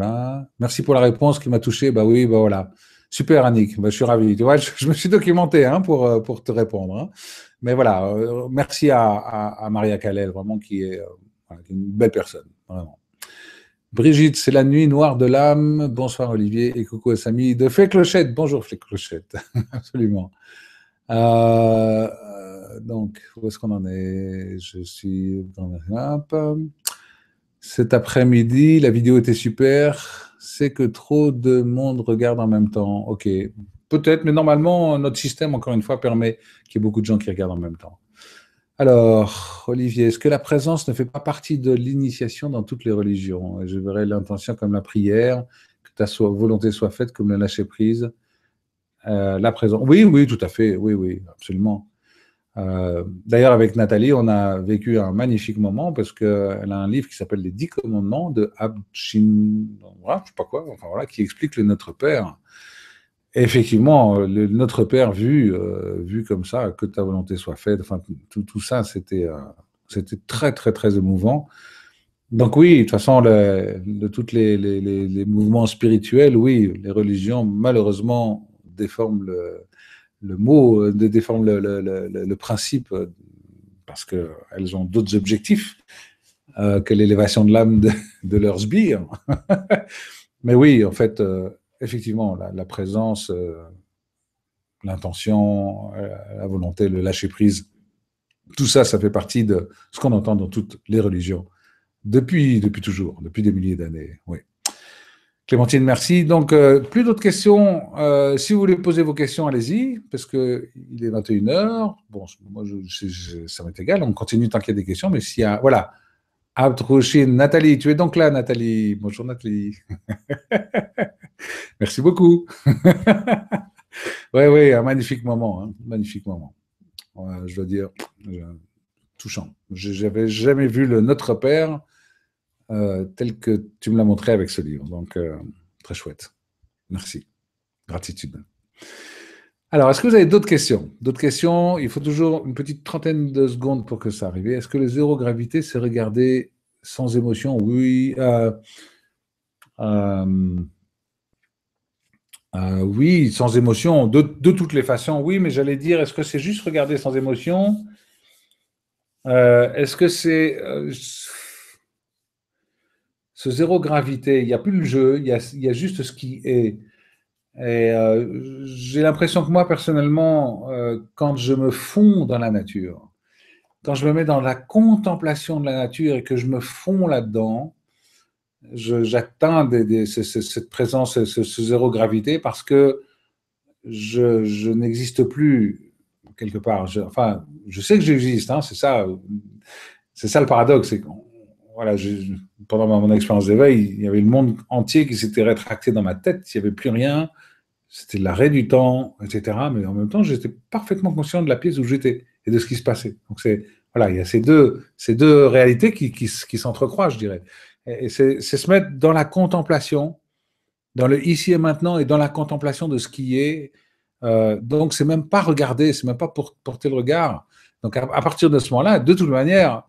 là. Merci pour la réponse qui m'a touché. Bah oui, bah voilà. Super, Annick. Bah, je suis ravi. je, me suis documenté hein, pour, euh, pour te répondre. Hein. Mais voilà, euh, merci à, Maria Calel, vraiment, euh, qui est une belle personne, Brigitte, c'est la nuit noire de l'âme. Bonsoir, Olivier. Et coucou à Samy de Fée Clochette. Bonjour, Fée Clochette. Absolument. donc, où est-ce qu'on en est Je suis dans la map. Cet après-midi, la vidéo était super c'est que trop de monde regarde en même temps. Ok, peut-être, mais normalement, notre système, encore une fois, permet qu'il y ait beaucoup de gens qui regardent en même temps. Alors, Olivier, est-ce que la présence ne fait pas partie de l'initiation dans toutes les religions Je verrais l'intention comme la prière, que ta volonté soit faite comme le lâcher-prise. Euh, la présence. Oui, oui, tout à fait, oui, oui, absolument. Euh, d'ailleurs, avec Nathalie, on a vécu un magnifique moment parce qu'elle a un livre qui s'appelle Les Dix Commandements de Abchin, je sais pas quoi, voilà, qui explique le Notre Père. effectivement, le Notre Père vu, euh, vu comme ça, que ta volonté soit faite, enfin tout, tout ça, c'était euh, c'était très très très émouvant. Donc oui, de toute façon, le, tous les, mouvements spirituels, oui, les religions malheureusement déforment le, le mot euh, de défendre le, le, le, principe euh, parce qu'elles ont d'autres objectifs euh, que l'élévation de l'âme de, de, leurs Mais oui, en fait, effectivement, la, présence, l'intention, la volonté, le lâcher-prise, tout ça, ça fait partie de ce qu'on entend dans toutes les religions, depuis, depuis toujours, depuis des milliers d'années. Oui. Clémentine, merci. Donc, euh, plus d'autres questions. Euh, si vous voulez poser vos questions, allez-y, parce qu'il est 21h. Bon, moi, ça m'est égal. On continue tant qu'il y a des questions. Mais s'il y a. Voilà. Abdrouchin, Nathalie, tu es donc là, Nathalie. Bonjour, Nathalie. merci beaucoup. oui, oui, un magnifique moment. Hein. magnifique moment. je dois dire, touchant. Je n'avais jamais vu le Notre Père euh, tel que tu me l'as montré avec ce livre. Donc, euh, très chouette. Merci. Gratitude. Alors, est-ce que vous avez d'autres questions D'autres questions Il faut toujours une petite trentaine de secondes pour que ça arrive. Est-ce que le zéro gravité, c'est regarder sans émotion Oui. Euh, oui, sans émotion, de, toutes les façons, oui, mais j'allais dire, est-ce que c'est juste regarder sans émotion Est-ce que c'est ce zéro gravité, il n'y a plus le jeu, il y, a, juste ce qui est. Et euh, j'ai l'impression que moi, personnellement, euh, quand je me fonds dans la nature, quand je me mets dans la contemplation de la nature et que je me fonds là-dedans, j'atteins cette présence, ce, zéro gravité, parce que je, n'existe plus quelque part. enfin, je sais que j'existe, hein, c'est ça, c'est ça le paradoxe, voilà, pendant mon expérience d'éveil, il y avait le monde entier qui s'était rétracté dans ma tête, il n'y avait plus rien, c'était l'arrêt du temps, etc. Mais en même temps, j'étais parfaitement conscient de la pièce où j'étais et de ce qui se passait. Donc c'est voilà, il y a ces deux, ces deux réalités qui, qui, s'entrecroient, je dirais. Et c'est se mettre dans la contemplation, dans le ici et maintenant, et dans la contemplation de ce qui est. Euh, donc, c'est même pas regarder, c'est même pas porter le regard. Donc, à partir de ce moment-là, de toute manière,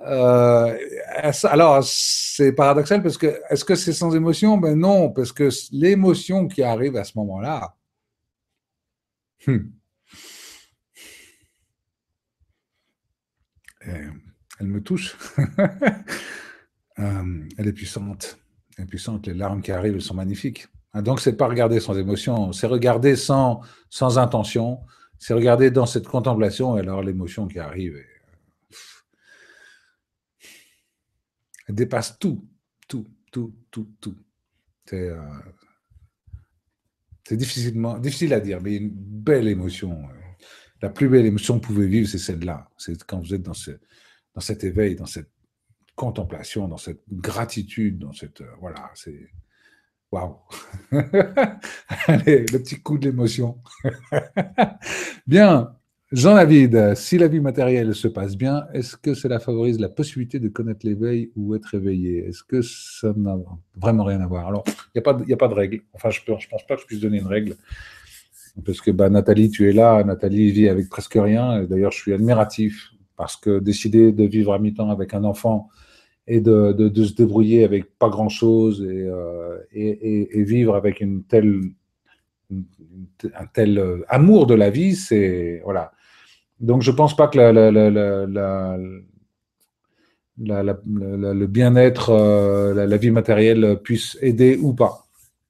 euh, alors, c'est paradoxal parce que est-ce que c'est sans émotion Ben non, parce que l'émotion qui arrive à ce moment-là. Hmm, euh, elle me touche. Euh, elle est puissante. Les larmes qui arrivent elles sont magnifiques. Ah, donc, c'est pas regarder sans émotion, c'est regarder sans, sans intention, c'est regarder dans cette contemplation et alors l'émotion qui arrive. Elle dépasse tout, tout, tout, tout, tout. C'est euh, difficile à dire, mais une belle émotion. Euh, la plus belle émotion que vous pouvez vivre, c'est celle-là. C'est quand vous êtes dans, ce, dans cet éveil, dans cette contemplation, dans cette gratitude, dans cette... Euh, voilà, c'est... Waouh Allez, le petit coup de l'émotion. Bien, Jean-David, si la vie matérielle se passe bien, est-ce que cela favorise la possibilité de connaître l'éveil ou être éveillé Est-ce que ça n'a vraiment rien à voir Alors, il n'y a, pas de règle. Enfin, je ne pense pas que je puisse donner une règle. Parce que bah, Nathalie, tu es là. Nathalie vit avec presque rien. D'ailleurs, je suis admiratif. Parce que décider de vivre à mi-temps avec un enfant et de, se débrouiller avec pas grand-chose et, euh, vivre avec une telle, un tel euh, amour de la vie, c'est. Voilà donc je ne pense pas que le bien-être, euh, la, vie matérielle puisse aider ou pas.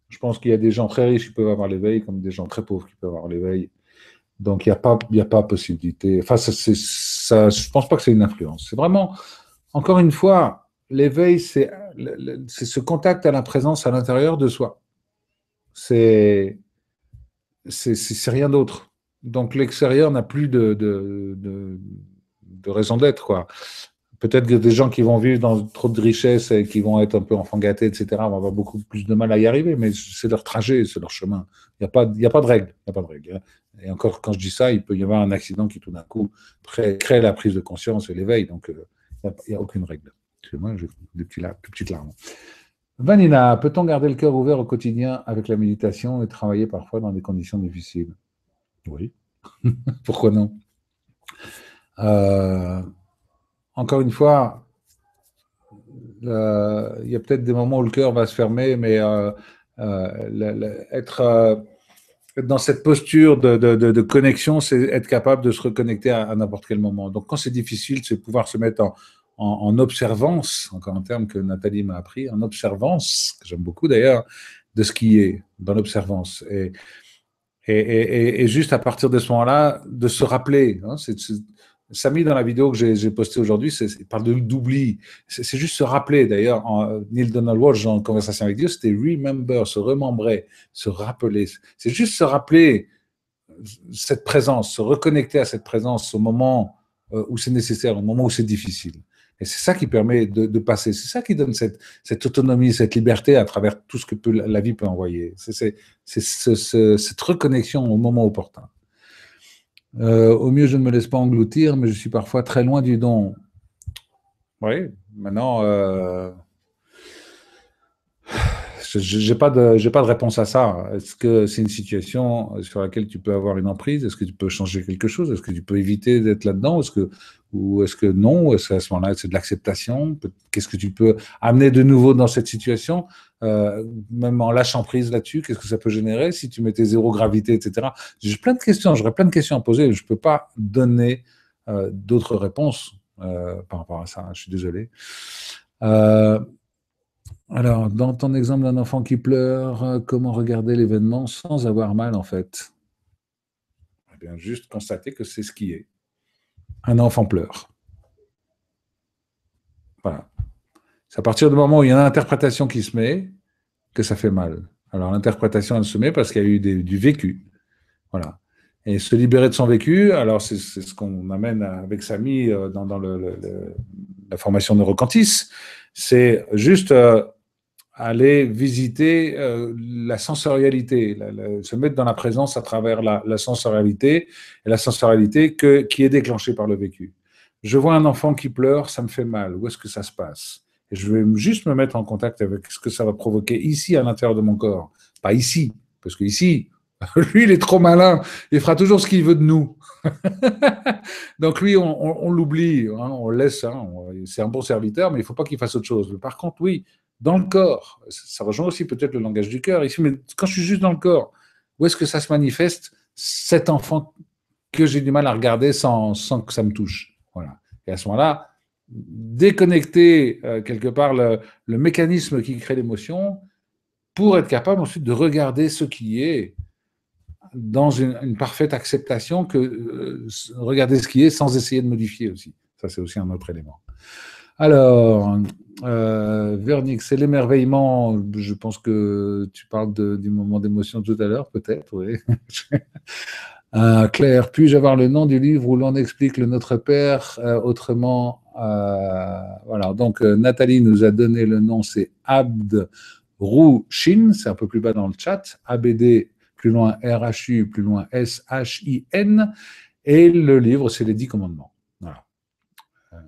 Je pense qu'il y a des gens très riches qui peuvent avoir l'éveil, comme des gens très pauvres qui peuvent avoir l'éveil. Donc il n'y a, pas, y a pas possibilité. Enfin, je ne pense pas que c'est une influence. C'est vraiment, encore une fois, l'éveil, c'est ce contact à la présence à l'intérieur de soi. C'est rien d'autre. Donc l'extérieur n'a plus de, de, raison d'être. quoi. Peut-être que des gens qui vont vivre dans trop de richesses et qui vont être un peu enfants gâtés, etc., vont avoir beaucoup plus de mal à y arriver, mais c'est leur trajet, c'est leur chemin. Il n'y a, pas, a pas de règle. a pas de hein. Et encore, quand je dis ça, il peut y avoir un accident qui tout d'un coup crée la prise de conscience et l'éveil. Donc euh, il n'y a, aucune règle. Excusez-moi, j'ai des petites larmes. Vanina, peut-on garder le cœur ouvert au quotidien avec la méditation et travailler parfois dans des conditions difficiles oui. Pourquoi non euh, Encore une fois, euh, il y a peut-être des moments où le cœur va se fermer, mais euh, être, dans cette posture de, connexion, c'est être capable de se reconnecter à, n'importe quel moment. Donc quand c'est difficile, c'est pouvoir se mettre en, observance, encore un terme que Nathalie m'a appris, en observance, que j'aime beaucoup d'ailleurs, de ce qui est, dans l'observance. Et et, et, et, juste à partir de ce moment-là, de se rappeler. Hein, Samy, dans la vidéo que j'ai postée aujourd'hui, il parle d'oubli. C'est juste se rappeler. D'ailleurs, Neil Donald Walsh, en conversation avec Dieu, c'était remember, se remembrer, se rappeler. C'est juste se rappeler euh, cette présence, se reconnecter à cette présence au moment euh, où c'est nécessaire, au moment où c'est difficile c'est ça qui permet de, passer, c'est ça qui donne cette, autonomie, cette liberté à travers tout ce que la vie peut envoyer. C'est cette reconnexion au moment opportun. Euh, au mieux, je ne me laisse pas engloutir, mais je suis parfois très loin du don. Oui, maintenant, euh, j'ai pas de, j'ai pas de réponse à ça. Est-ce que c'est une situation sur laquelle tu peux avoir une emprise Est-ce que tu peux changer quelque chose Est-ce que tu peux éviter d'être là-dedans Est-ce que ou est-ce que non Est-ce qu'à ce moment-là, c'est de l'acceptation Qu'est-ce que tu peux amener de nouveau dans cette situation euh, Même en lâchant prise là-dessus, qu'est-ce que ça peut générer si tu mettais zéro gravité, etc. J'ai plein de questions. J'aurais plein de questions à poser. Je peux pas donner euh, d'autres réponses euh, par rapport à ça. Hein, je suis désolé. Alors, dans ton exemple d'un enfant qui pleure, euh, comment regarder l'événement sans avoir mal en fait eh bien, Juste constater que c'est ce qui est. Un enfant pleure. Voilà. C'est à partir du moment où il y a une interprétation qui se met que ça fait mal. Alors l'interprétation, elle se met parce qu'il y a eu du vécu. Voilà. Et se libérer de son vécu, alors c'est ce qu'on amène avec Samy euh, dans, la formation Neurocantis, c'est juste euh, aller visiter euh, la sensorialité, se mettre dans la présence à travers la, sensorialité, et la sensorialité qui est déclenchée par le vécu. Je vois un enfant qui pleure, ça me fait mal, où est-ce que ça se passe Et je vais juste me mettre en contact avec ce que ça va provoquer ici à l'intérieur de mon corps, pas ici, parce que ici, Lui, il est trop malin, il fera toujours ce qu'il veut de nous. Donc lui, on, l'oublie, hein, on le laisse, hein, c'est un bon serviteur, mais il ne faut pas qu'il fasse autre chose. Par contre, oui, dans le corps, ça rejoint aussi peut-être le langage du cœur ici, mais quand je suis juste dans le corps, où est-ce que ça se manifeste, cet enfant que j'ai du mal à regarder sans, que ça me touche voilà. Et à ce moment-là, déconnecter euh, quelque part le mécanisme qui crée l'émotion pour être capable ensuite de regarder ce qui est dans une, parfaite acceptation que euh, regarder ce qui est sans essayer de modifier aussi. Ça, c'est aussi un autre élément. Alors, euh, c'est l'émerveillement. Je pense que tu parles du moment d'émotion tout à l'heure, peut-être, euh, Claire, puis-je avoir le nom du livre où l'on explique le Notre Père euh, autrement Voilà, donc Nathalie nous a donné le nom, c'est Abd Rouchin, c'est un peu plus bas dans le chat, ABD plus loin RHU, plus loin SHIN. et le livre, c'est les dix commandements. Voilà. Euh,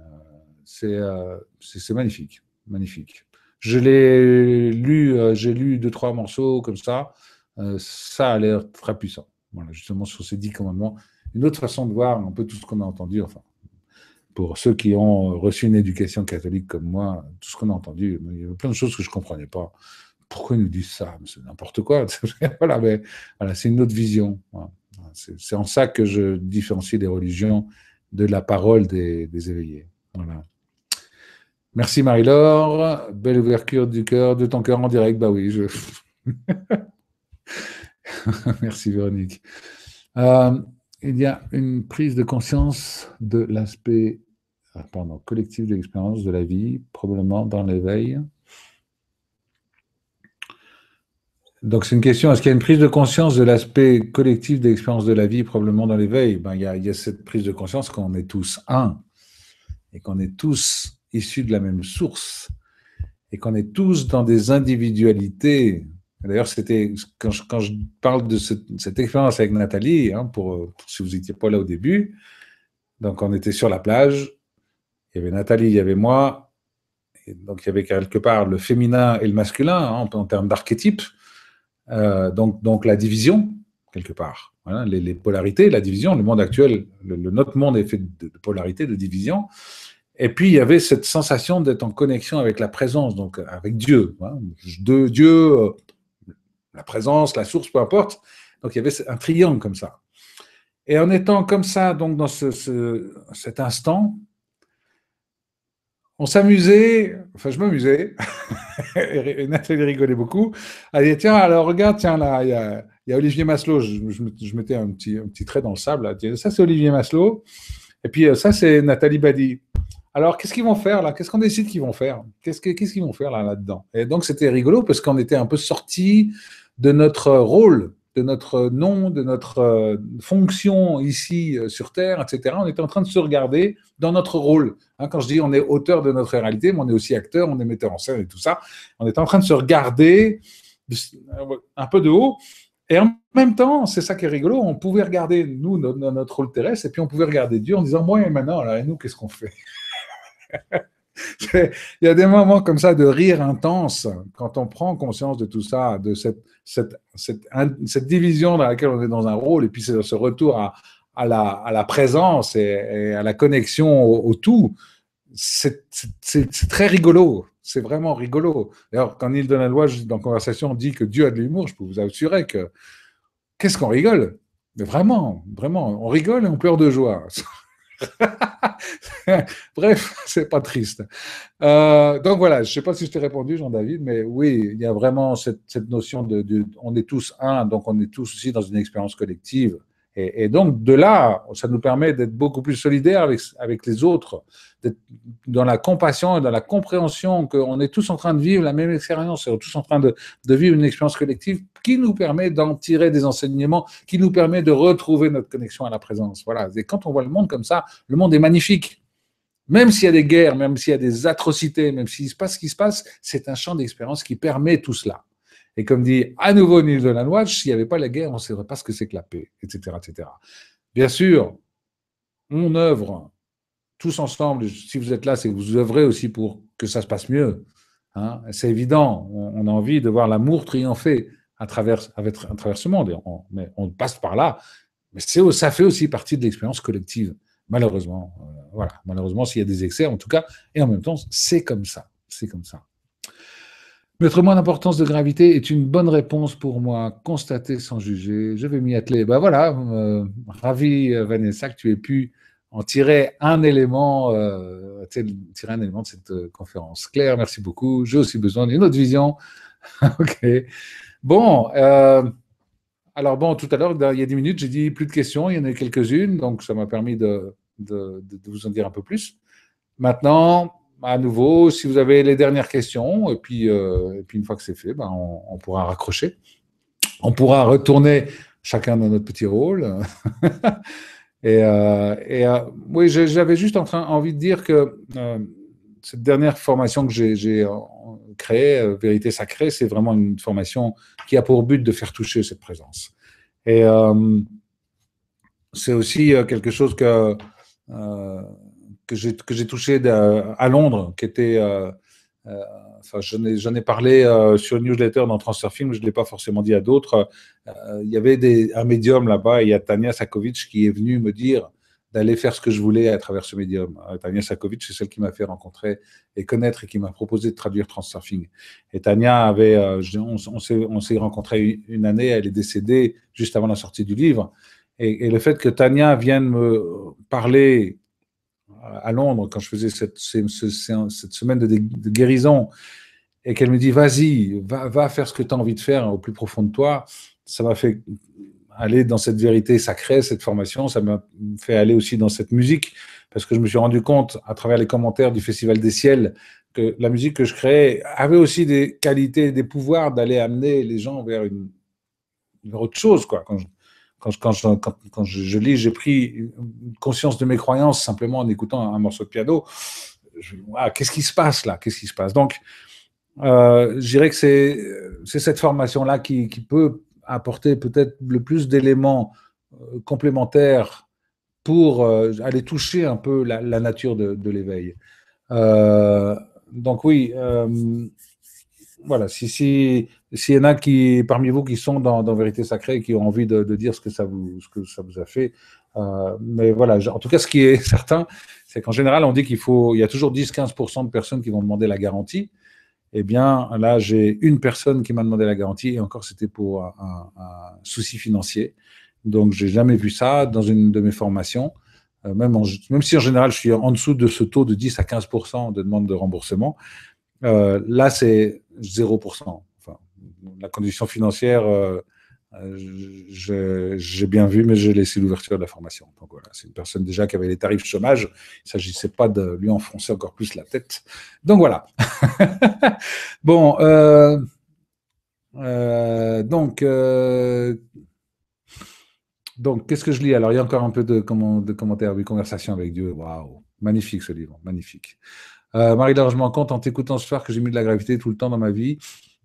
euh, c'est magnifique, magnifique. Je l'ai lu, euh, j'ai lu deux, trois morceaux comme ça. ça a l'air très puissant. Voilà, justement, sur ces dix commandements. Une autre façon de voir un peu tout ce qu'on a entendu, enfin, pour ceux qui ont reçu une éducation catholique comme moi, tout ce qu'on a entendu, il y avait plein de choses que je ne comprenais pas pourquoi ils nous disent ça C'est n'importe quoi. voilà, mais voilà, c'est une autre vision. C'est en ça que je différencie les religions de la parole des, éveillés. Voilà. Merci Marie-Laure. Belle ouverture du cœur, de ton cœur en direct. Bah oui, je. Merci Véronique. Euh, il y a une prise de conscience de l'aspect ah, collectif de l'expérience de la vie, probablement dans l'éveil. Donc c'est une question, est-ce qu'il y a une prise de conscience de l'aspect collectif de l'expérience de la vie probablement dans l'éveil ben, il, y a, cette prise de conscience qu'on est tous un et qu'on est tous issus de la même source et qu'on est tous dans des individualités. D'ailleurs, c'était quand je, parle de cette, expérience avec Nathalie, hein, pour, si vous n'étiez pas là au début, donc on était sur la plage, il y avait Nathalie, il y avait moi, donc il y avait quelque part le féminin et le masculin hein, en termes d'archétypes. Euh, donc, donc la division, quelque part. les, polarités, la division, le monde actuel, le, notre monde est fait de, polarité, de division. Et puis, il y avait cette sensation d'être en connexion avec la présence, donc avec Dieu. Hein. de Dieu, euh, la présence, la source, peu importe. Donc, il y avait un triangle comme ça. Et en étant comme ça, donc dans ce, cet instant, on s'amusait, enfin je m'amusais, et Nathalie rigolait beaucoup, elle disait, tiens, alors regarde, tiens, là, il y a, Olivier Maslow, je, mettais un petit, petit trait dans le sable, ça c'est Olivier Maslow, et puis euh, ça c'est Nathalie Badi. Alors qu'est-ce qu'ils vont faire là Qu'est-ce qu'on décide qu'ils vont faire Qu'est-ce qu'ils vont faire là-dedans Et donc c'était rigolo parce qu'on était un peu sortis de notre rôle de notre euh, nom, de notre euh, fonction ici euh, sur Terre, etc. On est en train de se regarder dans notre rôle. Hein, quand je dis on est auteur de notre réalité, on est aussi acteur, on est metteur en scène et tout ça. On est en train de se regarder un peu de haut. Et en même temps, c'est ça qui est rigolo, on pouvait regarder, nous, notre, rôle terrestre, et puis on pouvait regarder Dieu en disant, moi, maintenant, là, et nous, qu'est-ce qu'on fait Il y a des moments comme ça de rire intense quand on prend conscience de tout ça, de cette, cette, division dans laquelle on est dans un rôle, et puis ce retour à, à, la, présence et, à la connexion au, tout, c'est très rigolo. C'est vraiment rigolo. D'ailleurs, quand la loi dans Conversation, dit que Dieu a de l'humour, je peux vous assurer que qu'est-ce qu'on rigole mais vraiment, vraiment, on rigole et on pleure de joie. Bref, c'est pas triste. Euh, donc voilà, je sais pas si je t'ai répondu, Jean-David, mais oui, il y a vraiment cette, notion de, on est tous un, donc on est tous aussi dans une expérience collective. Et, donc, de là, ça nous permet d'être beaucoup plus solidaires avec, les autres, d'être dans la compassion et dans la compréhension qu'on est tous en train de vivre la même expérience, on est tous en train de, vivre une expérience collective qui nous permet d'en tirer des enseignements, qui nous permet de retrouver notre connexion à la présence. Voilà. Et quand on voit le monde comme ça, le monde est magnifique. Même s'il y a des guerres, même s'il y a des atrocités, même s'il se passe ce qui se passe, c'est un champ d'expérience qui permet tout cela. Et comme dit à nouveau Neil Dolan s'il n'y avait pas la guerre, on ne saurait pas ce que c'est que la paix, etc., etc. Bien sûr, on œuvre tous ensemble. Si vous êtes là, c'est que vous œuvrez aussi pour que ça se passe mieux. Hein. c'est évident. On, a envie de voir l'amour triompher à travers, avec, à travers ce monde. on, mais on passe par là. Mais ça fait aussi partie de l'expérience collective, malheureusement. Euh, voilà, malheureusement, s'il y a des excès, en tout cas, et en même temps, c'est comme ça. C'est comme ça. Mettre moins d'importance de gravité est une bonne réponse pour moi. Constater sans juger, je vais m'y atteler. Ben voilà, euh, ravi euh, Vanessa que tu aies pu en tirer un élément, euh, un élément de cette conférence. Claire, merci beaucoup. J'ai aussi besoin d'une autre vision. ok. Bon. alors bon, tout à l'heure, il y a 10 minutes, j'ai dit plus de questions. Il y en a quelques-unes, donc ça m'a permis de, de, de vous en dire un peu plus. Maintenant, à nouveau, si vous avez les dernières questions, et puis, euh, et puis une fois que c'est fait, ben on, pourra raccrocher. On pourra retourner chacun dans notre petit rôle. et, euh, et euh, oui, j'avais juste en train, envie de dire que euh, cette dernière formation que j'ai créée, Vérité Sacrée, c'est vraiment une formation qui a pour but de faire toucher cette présence. Et c'est aussi quelque chose que que j'ai que j'ai touché à Londres, qui était euh, euh enfin, j'en ai, ai, parlé euh, sur une newsletter dans mais je ne l'ai pas forcément dit à d'autres. Euh, il y avait des, un médium là-bas, il y a Tania Sakovic qui est venue me dire d'aller faire ce que je voulais à travers ce médium. Tania Sakovic, c'est celle qui m'a fait rencontrer et connaître et qui m'a proposé de traduire Transurfing. Et Tania avait, on, on s'est rencontrés une année, elle est décédée juste avant la sortie du livre. Et, et le fait que Tania vienne me parler à Londres, quand je faisais cette, semaine de, guérison, et qu'elle me dit, vas-y, va, faire ce que tu as envie de faire au plus profond de toi, ça m'a fait aller dans cette vérité sacrée, cette formation, ça m'a fait aller aussi dans cette musique, parce que je me suis rendu compte, à travers les commentaires du Festival des Ciels, que la musique que je créais avait aussi des qualités, des pouvoirs d'aller amener les gens vers, une, autre chose, quoi. Quand quand, je, lis, j'ai pris conscience de mes croyances simplement en écoutant un morceau de piano. Ah, qu'est-ce qui se passe là Qu'est-ce qui se passe Donc, euh, je dirais que c'est, cette formation-là qui, peut apporter peut-être le plus d'éléments euh, complémentaires pour euh, aller toucher un peu la, nature de, l'éveil. Euh, donc oui, voilà, si, si, s'il y en a qui, parmi vous qui sont dans, Vérité Sacrée et qui ont envie de, dire ce que ça vous, ce que ça vous a fait, euh, mais voilà, en tout cas, ce qui est certain, c'est qu'en général, on dit qu'il faut, il y a toujours 10-15% de personnes qui vont demander la garantie. Eh bien, là, j'ai une personne qui m'a demandé la garantie, et encore, c'était pour un, souci financier. Donc, j'ai jamais vu ça dans une de mes formations. Euh, même, même si en général, je suis en dessous de ce taux de 10 à 15% de demande de remboursement, euh, là, c'est 0% la condition financière, euh, j'ai bien vu, mais j'ai laissé l'ouverture de la formation. Donc voilà, c'est une personne déjà qui avait les tarifs chômage. Il ne s'agissait pas de lui enfoncer encore plus la tête. Donc voilà. bon, euh, euh, donc. donc, qu'est-ce que je lis Alors, il y a encore un peu de, de commentaires, oui, conversation avec Dieu. Waouh, magnifique ce livre, magnifique. Marie-Laure, je m'en compte en t'écoutant ce soir que j'ai mis de la gravité tout le temps dans ma vie.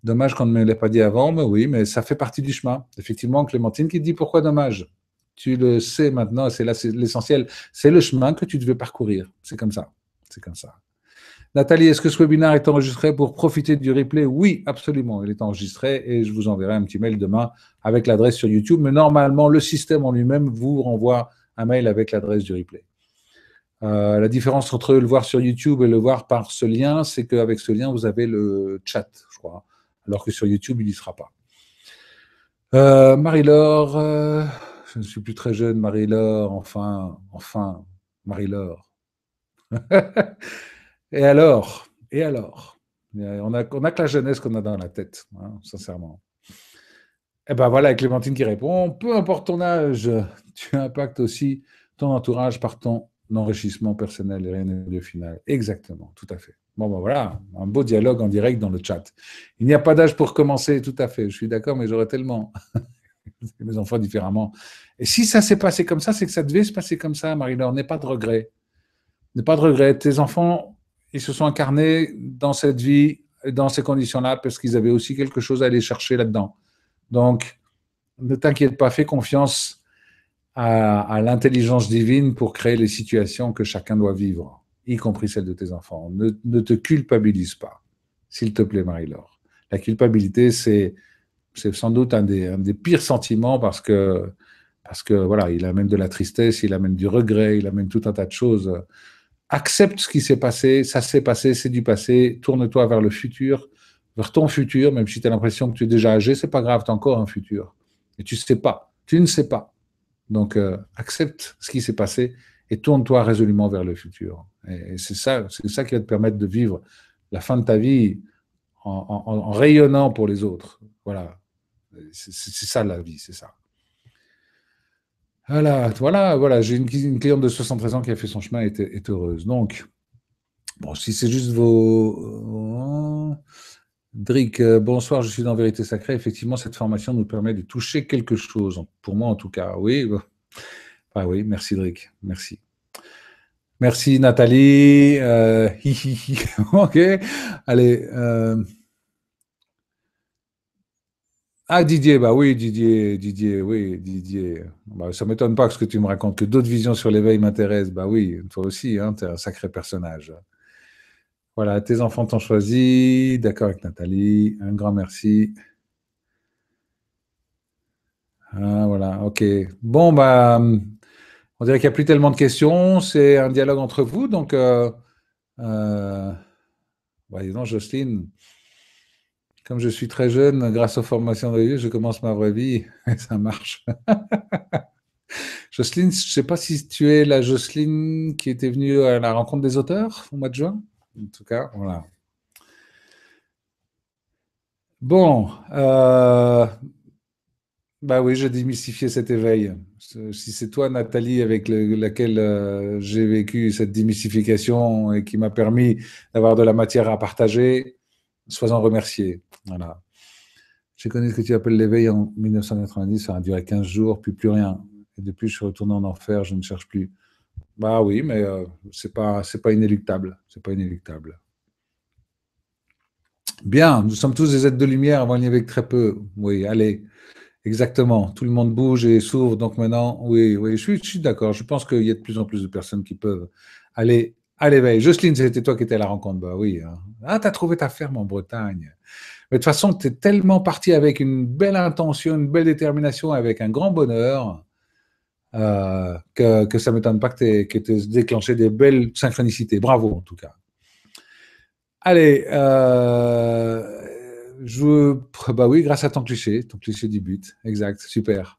Dommage qu'on ne me l'ait pas dit avant, mais oui, mais ça fait partie du chemin. Effectivement, Clémentine qui dit pourquoi dommage Tu le sais maintenant, c'est là l'essentiel. C'est le chemin que tu devais parcourir. C'est comme ça. C'est comme ça. Nathalie, est-ce que ce webinaire est enregistré pour profiter du replay Oui, absolument, il est enregistré et je vous enverrai un petit mail demain avec l'adresse sur YouTube. Mais normalement, le système en lui-même vous renvoie un mail avec l'adresse du replay. Euh, la différence entre le voir sur YouTube et le voir par ce lien, c'est qu'avec ce lien, vous avez le chat, je crois alors que sur YouTube, il n'y sera pas. Euh, Marie-Laure, euh, je ne suis plus très jeune, Marie-Laure, enfin, enfin, Marie-Laure. et alors Et alors euh, On n'a a que la jeunesse qu'on a dans la tête, hein, sincèrement. Et eh ben voilà, Clémentine qui répond, peu importe ton âge, tu impactes aussi ton entourage par ton enrichissement personnel et rien de final. Exactement, tout à fait. Bon, ben voilà, un beau dialogue en direct dans le chat. Il n'y a pas d'âge pour commencer, tout à fait. Je suis d'accord, mais j'aurais tellement. mes enfants différemment. Et si ça s'est passé comme ça, c'est que ça devait se passer comme ça, Marie-Laure. N'aie pas de regrets. N'aie pas de regrets. Tes enfants, ils se sont incarnés dans cette vie, dans ces conditions-là, parce qu'ils avaient aussi quelque chose à aller chercher là-dedans. Donc, ne t'inquiète pas, fais confiance à, l'intelligence divine pour créer les situations que chacun doit vivre, y compris celle de tes enfants. Ne, te culpabilise pas, s'il te plaît, Marie-Laure. La culpabilité, c'est sans doute un des, pires sentiments parce que, parce que voilà, il amène de la tristesse, il amène du regret, il amène tout un tas de choses. Accepte ce qui s'est passé, ça s'est passé, c'est du passé, tourne-toi vers le futur, vers ton futur, même si tu as l'impression que tu es déjà âgé, c'est pas grave, tu as encore un futur. Et tu sais pas, tu ne sais pas. Donc, euh, accepte ce qui s'est passé et tourne-toi résolument vers le futur. Et, c'est ça, c'est ça qui va te permettre de vivre la fin de ta vie en, rayonnant pour les autres. Voilà, c'est, ça la vie, c'est ça. Voilà, voilà, voilà. J'ai une, cliente de 73 ans qui a fait son chemin et est, est heureuse. Donc, bon, si c'est juste vos euh, Drick, euh, bonsoir, je suis dans Vérité Sacrée. Effectivement, cette formation nous permet de toucher quelque chose, pour moi en tout cas. Oui, ah oui merci Drick, merci. Merci Nathalie. Euh, ok, allez. Euh, ah Didier, bah oui Didier, Didier, oui Didier. Bah, ça m'étonne pas que ce que tu me racontes, que d'autres visions sur l'éveil m'intéressent. Bah oui, toi aussi, hein, tu es un sacré personnage. Voilà, tes enfants t'ont choisi. D'accord avec Nathalie. Un grand merci. Ah, voilà, ok. Bon, bah, on dirait qu'il n'y a plus tellement de questions. C'est un dialogue entre vous. Donc, euh, euh bah, Jocelyne, comme je suis très jeune, grâce aux formations de vie, je commence ma vraie vie. Et ça marche. Jocelyne, je ne sais pas si tu es la Jocelyne qui était venue à la rencontre des auteurs au mois de juin. En tout cas, voilà. Bon, euh, bah oui, j'ai démystifié cet éveil. Si c'est toi, Nathalie, avec laquelle euh, j'ai vécu cette démystification et qui m'a permis d'avoir de la matière à partager, sois-en remercié. Voilà. J'ai connu ce que tu appelles l'éveil en 1990, ça a duré 15 jours, puis plus rien. Et depuis, je suis retourné en enfer, je ne cherche plus. Bah oui, mais euh, c'est pas c'est pas inéluctable, c'est pas inéluctable. Bien, nous sommes tous des êtres de lumière, est avec très peu. Oui, allez, exactement. Tout le monde bouge et s'ouvre, donc maintenant, oui, oui, je suis, d'accord. Je pense qu'il y a de plus en plus de personnes qui peuvent aller à l'éveil. Jocelyne, c'était toi qui étais à la rencontre, bah oui. Hein. Ah, tu as trouvé ta ferme en Bretagne. Mais de toute façon, tu es tellement parti avec une belle intention, une belle détermination, avec un grand bonheur, euh, que, ça ne m'étonne pas que tu aies, déclenché des belles synchronicités. Bravo en tout cas. Allez, euh, je, bah oui, grâce à ton cliché, ton cliché débute. exact, super.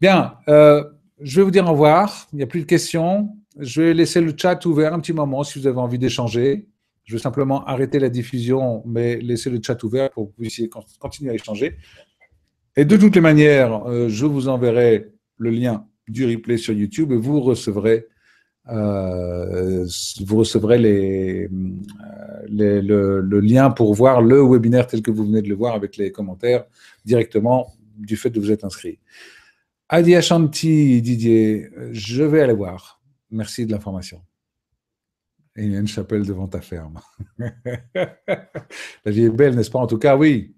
Bien, euh, je vais vous dire au revoir. Il n'y a plus de questions. Je vais laisser le chat ouvert un petit moment si vous avez envie d'échanger. Je vais simplement arrêter la diffusion, mais laisser le chat ouvert pour que vous puissiez continuer à échanger. Et de toutes les manières, euh, je vous enverrai le lien du replay sur YouTube vous recevrez, euh, vous recevrez les, euh, le, lien pour voir le webinaire tel que vous venez de le voir avec les commentaires directement du fait que vous êtes inscrit. Adi Ashanti, Didier, je vais aller voir. Merci de l'information. Et il y a une chapelle devant ta ferme. la vie est belle, n'est-ce pas En tout cas, oui.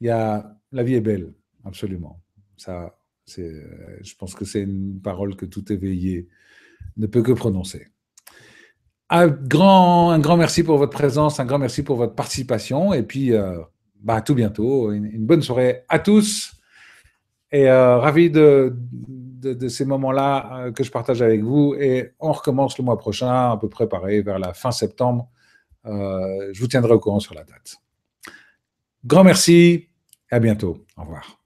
Il y a... La vie est belle, absolument. Ça, euh, je pense que c'est une parole que tout éveillé ne peut que prononcer. Un grand, un grand merci pour votre présence, un grand merci pour votre participation, et puis euh, bah, à tout bientôt. Une, bonne soirée à tous, et euh, ravi de, ces moments-là que je partage avec vous. Et on recommence le mois prochain, à peu près pareil, vers la fin septembre. je vous tiendrai au courant sur la date. Grand merci, et à bientôt. Au revoir.